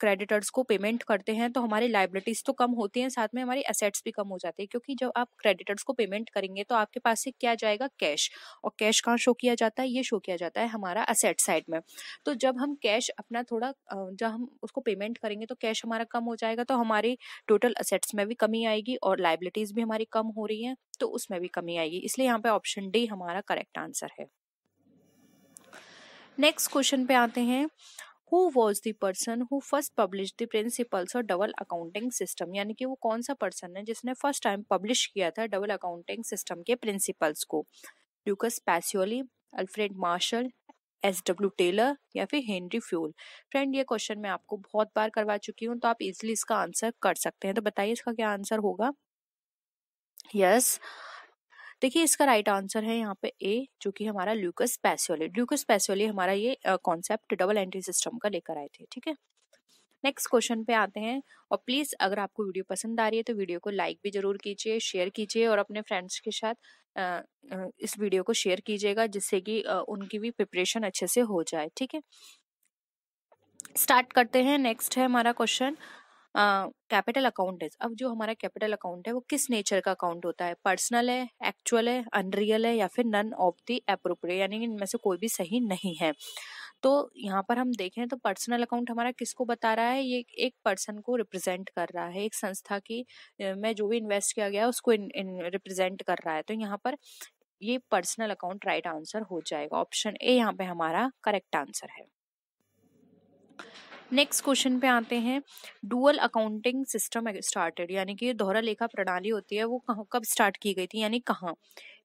क्रेडिटर्स को पेमेंट करते हैं तो हमारी लाइबिलिटीज तो कम होती हैं साथ में हमारी एसेट्स भी कम हो जाते हैं क्योंकि जब आप क्रेडिटर्स को पेमेंट करेंगे तो आपके पास से क्या जाएगा कैश और कैश कहाँ शो किया जाता है ये शो किया जाता है हमारा असेट साइड में तो जब हम कैश अपना थोड़ा जब हम उसको पेमेंट करेंगे तो कैश हमारा कम हो जाएगा तो हमारी टोटल असेट्स में भी कमी आएगी और लाइबिलिटीज भी हमारी कम हो रही हैं तो उसमें भी कमी आएगी इसलिए यहाँ पे ऑप्शन डी हमारा करेक्ट आंसर है नेक्स्ट क्वेश्चन पे आते हैं who was the person who first publish the principles of double accounting system यानी कि वो कौन सा पर्सन है जिसने फर्स्ट टाइम पब्लिश किया था डबल अकाउंटिंग सिस्टम के प्रिंसिपल्स को Lucas Pacioli Alfred Marshall S W Taylor या फिर हेनरी फ्यूल फ्रेंड ये क्वेश्चन मैं आपको बहुत बार करवा चुकी हूँ तो आप इजिली इसका आंसर कर सकते हैं तो बताइए इसका क्या आंसर होगा यस yes, देखिए इसका राइट आंसर है यहाँ पे ए जो कि हमारा ल्यूकस पैसियोली ल्यूकस पैसियोली हमारा ये कॉन्सेप्ट डबल एंट्री सिस्टम का लेकर आए थे ठीक है नेक्स्ट क्वेश्चन पे आते हैं और प्लीज़ अगर आपको वीडियो पसंद आ रही है तो वीडियो को लाइक भी ज़रूर कीजिए शेयर कीजिए और अपने फ्रेंड्स के साथ इस वीडियो को शेयर कीजिएगा जिससे कि उनकी भी प्रिपरेशन अच्छे से हो जाए ठीक है स्टार्ट करते हैं नेक्स्ट है हमारा क्वेश्चन कैपिटल अकाउंट है अब जो हमारा कैपिटल अकाउंट है वो किस नेचर का अकाउंट होता है पर्सनल है एक्चुअल है अनरियल है या फिर नन ऑफ दी अप्रोप्रिएट यानी इनमें से कोई भी सही नहीं है तो यहाँ पर हम देखें तो पर्सनल अकाउंट हमारा किसको बता रहा है ये एक पर्सन को रिप्रेजेंट कर रहा है एक संस्था की में जो भी इन्वेस्ट किया गया है उसको रिप्रेजेंट कर रहा है तो यहाँ पर ये पर्सनल अकाउंट राइट आंसर हो जाएगा ऑप्शन ए यहाँ पे हमारा करेक्ट आंसर है नेक्स्ट क्वेश्चन पे आते हैं डुअल अकाउंटिंग सिस्टम स्टार्टेड यानी कि दोहरा लेखा प्रणाली होती है वो कहाँ कब स्टार्ट की गई थी यानी कहाँ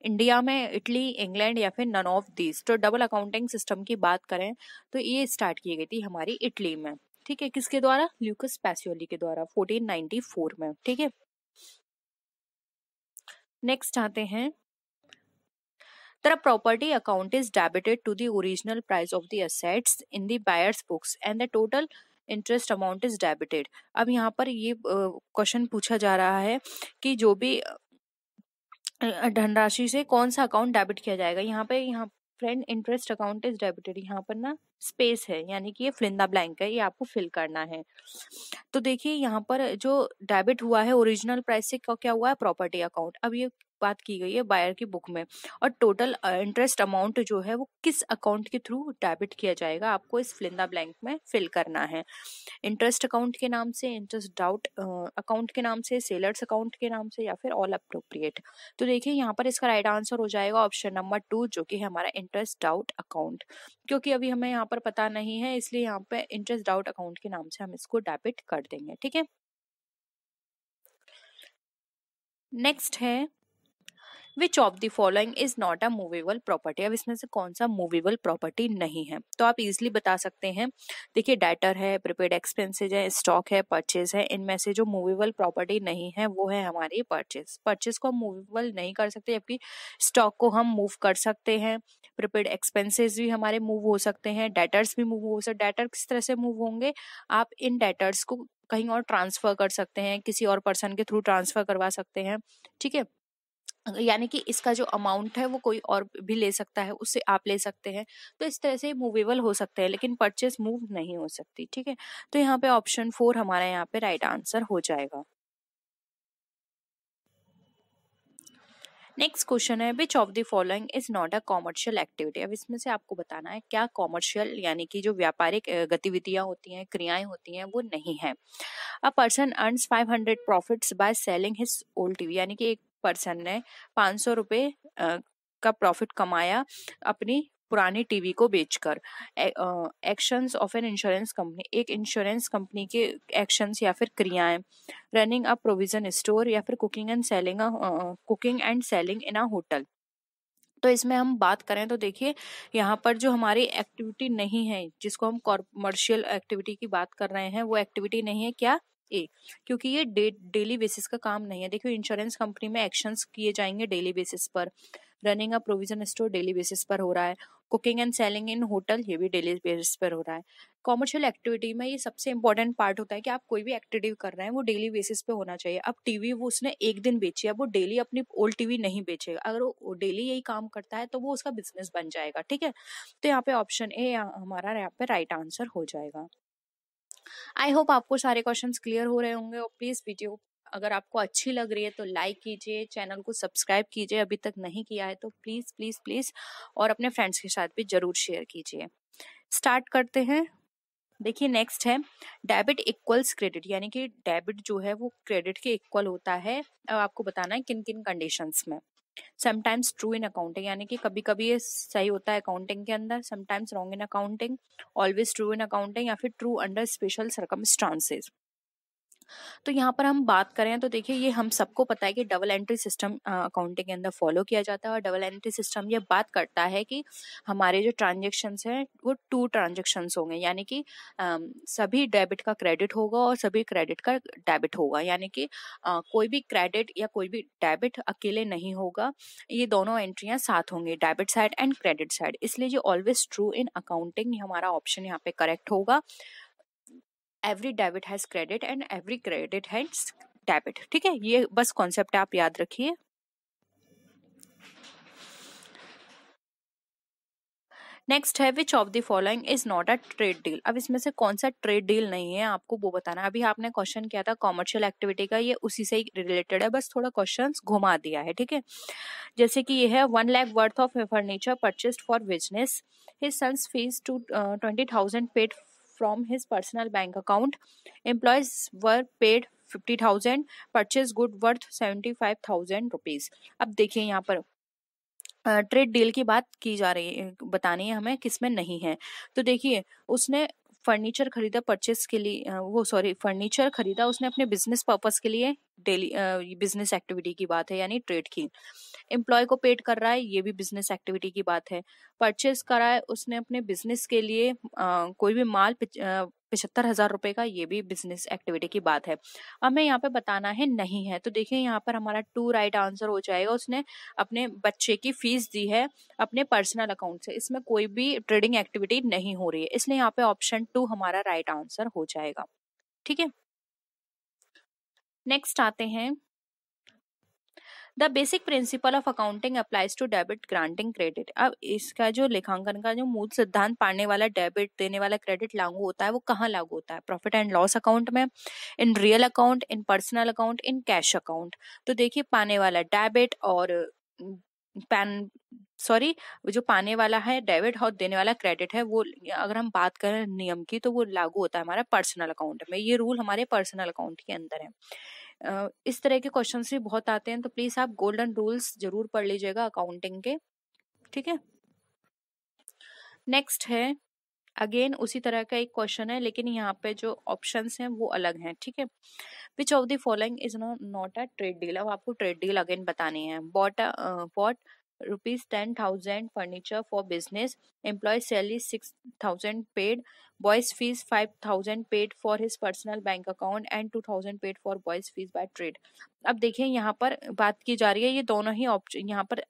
इंडिया में इटली इंग्लैंड या फिर नन ऑफ दीज तो डबल अकाउंटिंग सिस्टम की बात करें तो ये स्टार्ट की गई थी हमारी इटली में ठीक है किसके द्वारा ल्यूकस पैसियोली के द्वारा 1494 में ठीक है नेक्स्ट आते हैं the property account is debited to the original price of the assets in the buyer's books and the total interest amount is debited अब यहाँ पर ये क्वेश्चन पूछा जा रहा है कि जो भी धनराशि से कौन सा अकाउंट डेबिट किया जाएगा यहाँ पे यहाँ friend interest account is debited यहाँ पर ना स्पेस है यानी कि ये फ्लिंदा ब्लैंक है ये आपको फिल करना है तो देखिए यहाँ पर जो डेबिट हुआ है ओरिजिनल प्राइस से क्या हुआ है प्रॉपर्टी अकाउंट अब ये बात की गई है बायर की बुक में और टोटल इंटरेस्ट अमाउंट जो है वो किस अकाउंट के थ्रू डेबिट किया जाएगा आपको इस फ्लिंदा ब्लैंक में फिल करना है इंटरेस्ट अकाउंट के नाम से इंटरेस्ट डाउट अकाउंट के नाम से सेलर्स अकाउंट के नाम से या फिर ऑल अप्रोप्रिएट तो देखिए यहाँ पर इसका राइट आंसर हो जाएगा ऑप्शन नंबर टू जो कि हमारा इंटरेस्ट डाउट अकाउंट क्योंकि अभी हमें यहाँ पर पता नहीं है इसलिए यहाँ पे इंटरेस्ट डाउट अकाउंट के नाम से हम इसको डेबिट कर देंगे ठीक है नेक्स्ट है which of the following is not a movable property अब इसमें से कौन सा मूवेबल प्रॉपर्टी नहीं है तो आप इजिली बता सकते हैं देखिए डेटर है प्रिपेड एक्सपेंसेज है स्टॉक है परचेज है इनमें से जो मूवेबल प्रॉपर्टी नहीं है वो है हमारी परचेज परचेज को हम मूवेबल नहीं कर सकते जबकि स्टॉक को हम मूव कर सकते हैं प्रिपेड एक्सपेंसिज भी हमारे मूव हो सकते हैं डेटर्स भी मूव हो सकते डेटर किस तरह से मूव होंगे आप इन डेटर्स को कहीं और ट्रांसफर कर सकते हैं किसी और पर्सन के थ्रू ट्रांसफर करवा सकते हैं ठीक है यानी कि इसका जो अमाउंट है वो कोई और भी ले सकता है उससे आप ले सकते हैं तो इस तरह से मूवेबल हो सकते हैं लेकिन परचेस मूव नहीं हो सकती ठीक है तो यहाँ पे ऑप्शन फोर हमारा यहाँ पे राइट आंसर हो जाएगा नेक्स्ट क्वेश्चन है which of the following is not a commercial activity अब इसमें से आपको बताना है क्या कॉमर्शियल यानी कि जो व्यापारिक गतिविधियां होती हैं क्रियाएं होती हैं वो नहीं है a person earns 500 profits by selling his old TV यानी कि एक पर्सन ने पाँच सौ रुपये का प्रॉफिट कमाया अपनी पुरानी टीवी को बेचकर actions of an insurance company एक इंश्योरेंस कंपनी के एक्शंस या फिर क्रियाएं रनिंग अ प्रोविजन स्टोर या फिर cooking and selling cooking and selling in a hotel तो इसमें हम बात करें तो देखिए यहाँ पर जो हमारी एक्टिविटी नहीं है जिसको हम कॉमर्शियल एक्टिविटी की बात कर रहे हैं वो एक्टिविटी नहीं है क्या ए क्योंकि ये डेली बेसिस का काम नहीं है देखिए इंश्योरेंस कंपनी में एक्शंस किए जाएंगे डेली बेसिस पर running a provision store daily basis पर हो रहा है cooking and selling in hotel ये भी डेली बेसिस पर हो रहा है कॉमर्शियल एक्टिविटी में ये सबसे इंपॉर्टेंट पार्ट होता है कि आप कोई भी एक्टिविटी कर रहे हैं वो डेली बेसिस पे होना चाहिए अब टीवी वो उसने एक दिन बेची है वो डेली अपनी ओल्ड टीवी नहीं बेचेगा अगर वो डेली यही काम करता है तो वो उसका बिजनेस बन जाएगा ठीक है तो यहाँ पे ऑप्शन ए हमारा यहाँ पे राइट आंसर हो जाएगा आई होप आपको सारे क्वेश्चन क्लियर हो रहे होंगे और प्लीज़ वीडियो अगर आपको अच्छी लग रही है तो लाइक कीजिए चैनल को सब्सक्राइब कीजिए अभी तक नहीं किया है तो प्लीज़ प्लीज़ प्लीज़ और अपने फ्रेंड्स के साथ भी ज़रूर शेयर कीजिए स्टार्ट करते हैं देखिए नेक्स्ट है डेबिट इक्वल्स क्रेडिट यानी कि डेबिट जो है वो क्रेडिट के इक्वल होता है अब आपको बताना है किन किन कंडीशंस में समटाइम्स ट्रू इन अकाउंटिंग यानी कि कभी कभी ये सही होता है अकाउंटिंग के अंदर sometimes wrong in accounting always true in accounting या फिर ट्रू अंडर स्पेशल सर्कमस्टांसेस तो यहाँ पर हम बात करें तो देखिए ये हम सबको पता है कि डबल एंट्री सिस्टम अकाउंटिंग के अंदर फॉलो किया जाता है और डबल एंट्री सिस्टम ये बात करता है कि हमारे जो ट्रांजेक्शन्स हैं वो टू ट्रांजेक्शन्स होंगे यानी कि सभी डेबिट का क्रेडिट होगा और सभी क्रेडिट का डेबिट होगा यानी कि कोई भी क्रेडिट या कोई भी डेबिट अकेले नहीं होगा ये दोनों एंट्रियाँ साथ होंगी debit side and credit side इसलिए ये ऑलवेज ट्रू इन अकाउंटिंग हमारा ऑप्शन यहाँ पे करेक्ट होगा every debit has credit and every credit has debit ठीक है ये बस कॉन्सेप्ट आप याद रखिए नेक्स्ट है which of the following is not a trade deal अब इसमें से कौन सा ट्रेड डील नहीं है आपको वो बताना अभी आपने क्वेश्चन किया था कॉमर्शियल एक्टिविटी का ये उसी से ही रिलेटेड है बस थोड़ा क्वेश्चन घुमा दिया है ठीक है जैसे कि ये है one lakh worth of furniture purchased for business his sons fees two twenty thousand paid from his personal bank account employees were paid fifty thousand purchase good worth seventy five thousand rupees अब देखिए यहाँ पर trade deal की बात की जा रही है बतानी है हमें किसमें नहीं है तो देखिए उसने फर्नीचर खरीदा परचेस के लिए वो सॉरी फर्नीचर खरीदा उसने अपने बिजनेस पर्पस के लिए डेली बिजनेस एक्टिविटी की बात है यानी ट्रेड की एम्प्लॉय को पेड कर रहा है ये भी बिजनेस एक्टिविटी की बात है परचेस करा है उसने अपने बिजनेस के लिए आ, कोई भी माल पिछहत्तर हजार रुपए का ये भी बिजनेस एक्टिविटी की बात है हमें यहाँ पे बताना है नहीं है तो देखिए यहाँ पर हमारा टू राइट आंसर हो जाएगा उसने अपने बच्चे की फीस दी है अपने पर्सनल अकाउंट से इसमें कोई भी ट्रेडिंग एक्टिविटी नहीं हो रही है इसलिए यहाँ पे ऑप्शन टू हमारा राइट आंसर हो जाएगा ठीक है नेक्स्ट आते हैं the basic principle of accounting applies to debit granting credit अब इसका जो लेखांकन का जो मूल सिद्धांत पाने वाला डेबिट देने वाला क्रेडिट लागू होता है वो कहाँ लागू होता है प्रॉफिट एंड लॉस अकाउंट में in real account in personal account in cash account तो देखिए पाने वाला डेबिट और पैन सॉरी जो पाने वाला है डेबिट और देने वाला क्रेडिट है वो अगर हम बात करें नियम की तो वो लागू होता है हमारा पर्सनल अकाउंट में ये रूल हमारे पर्सनल अकाउंट के अंदर है इस तरह के क्वेश्चन भी बहुत आते हैं तो प्लीज आप गोल्डन रूल्स जरूर पढ़ लीजिएगा अकाउंटिंग के ठीक है नेक्स्ट है अगेन उसी तरह का एक क्वेश्चन है लेकिन यहाँ पे जो ऑप्शन हैं वो अलग हैं ठीक है which of the following is not a trade deal अब आपको ट्रेड डील अगेन बतानी है bought what bought rupees 10,000 furniture for business, employee salary 6,000 paid, boy's fees 5,000 paid for his personal bank account and 2,000 paid for boy's fees by trade. अब देखिए यहाँ पर बात की जा रही है ये दोनों ही ऑप्शन यहाँ पर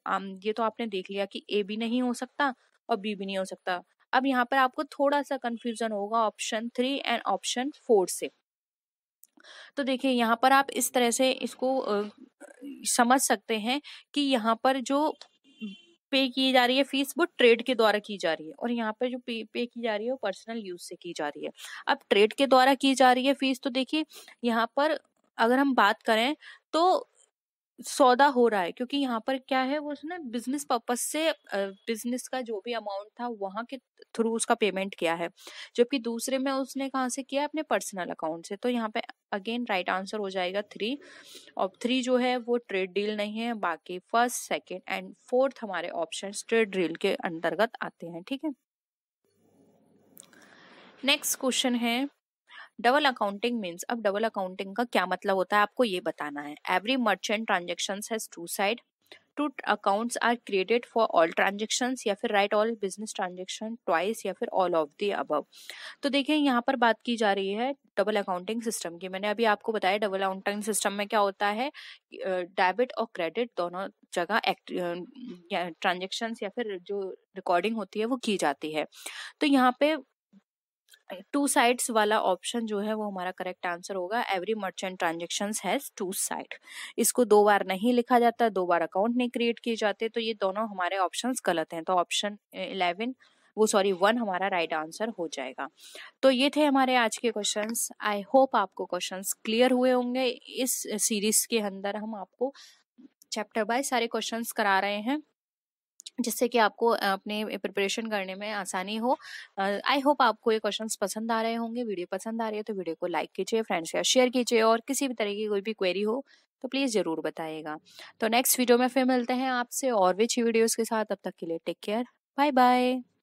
ये तो आपने देख लिया कि ए भी नहीं हो सकता और बी भी नहीं हो सकता अब यहाँ पर आपको थोड़ा सा कंफ्यूजन होगा option three and option four से तो देखिए यहाँ पर आप इस तरह से इसको समझ सकते हैं कि यहाँ पर जो पे की जा रही है फीस वो ट्रेड के द्वारा की जा रही है और यहाँ पर जो पे पे की जा रही है वो पर्सनल यूज से की जा रही है अब ट्रेड के द्वारा की जा रही है फीस तो देखिए यहाँ पर अगर हम बात करें तो सौदा हो रहा है क्योंकि यहाँ पर क्या है वो उसने बिजनेस पर्पज से बिजनेस का जो भी अमाउंट था वहाँ के थ्रू उसका पेमेंट किया है जबकि दूसरे में उसने कहाँ से किया अपने पर्सनल अकाउंट से तो यहाँ पे अगेन राइट आंसर हो जाएगा थ्री और थ्री जो है वो ट्रेड डील नहीं है बाकी फर्स्ट सेकेंड एंड फोर्थ हमारे ऑप्शन ट्रेड डील के अंतर्गत आते हैं ठीक है नेक्स्ट क्वेश्चन है डबल अकाउंटिंग मीन्स अब डबल अकाउंटिंग का क्या मतलब होता है आपको ये बताना है every merchant transaction has two side two accounts are created for all transaction या फिर write all business transaction twice या फिर ऑल ऑफ दी अबव तो देखिए यहाँ पर बात की जा रही है डबल अकाउंटिंग सिस्टम की मैंने अभी आपको बताया डबल अकाउंटिंग सिस्टम में क्या होता है डेबिट और क्रेडिट दोनों जगह ट्रांजेक्शन या फिर जो रिकॉर्डिंग होती है वो की जाती है तो यहाँ पे टू साइड्स वाला ऑप्शन जो है वो हमारा करेक्ट आंसर होगा every merchant transaction has two side इसको दो बार नहीं लिखा जाता दो बार अकाउंट नहीं क्रिएट किए जाते तो ये दोनों हमारे ऑप्शन गलत हैं तो ऑप्शन इलेवन वो सॉरी वन हमारा राइट right आंसर हो जाएगा तो ये थे हमारे आज के क्वेश्चंस आई होप आपको क्वेश्चंस क्लियर हुए होंगे इस सीरीज के अंदर हम आपको चैप्टर बाय सारे क्वेश्चंस करा रहे हैं जिससे कि आपको अपने प्रिपरेशन करने में आसानी हो आई होप आपको ये क्वेश्चंस पसंद आ रहे होंगे वीडियो पसंद आ रही है तो वीडियो को लाइक कीजिए फ्रेंड्स या शेयर कीजिए और किसी भी तरह की कोई भी क्वेरी हो तो प्लीज़ ज़रूर बताइएगा तो नेक्स्ट वीडियो में फिर मिलते हैं आपसे और भी अच्छी वीडियोज़ के साथ अब तक के लिए टेक केयर बाय बाय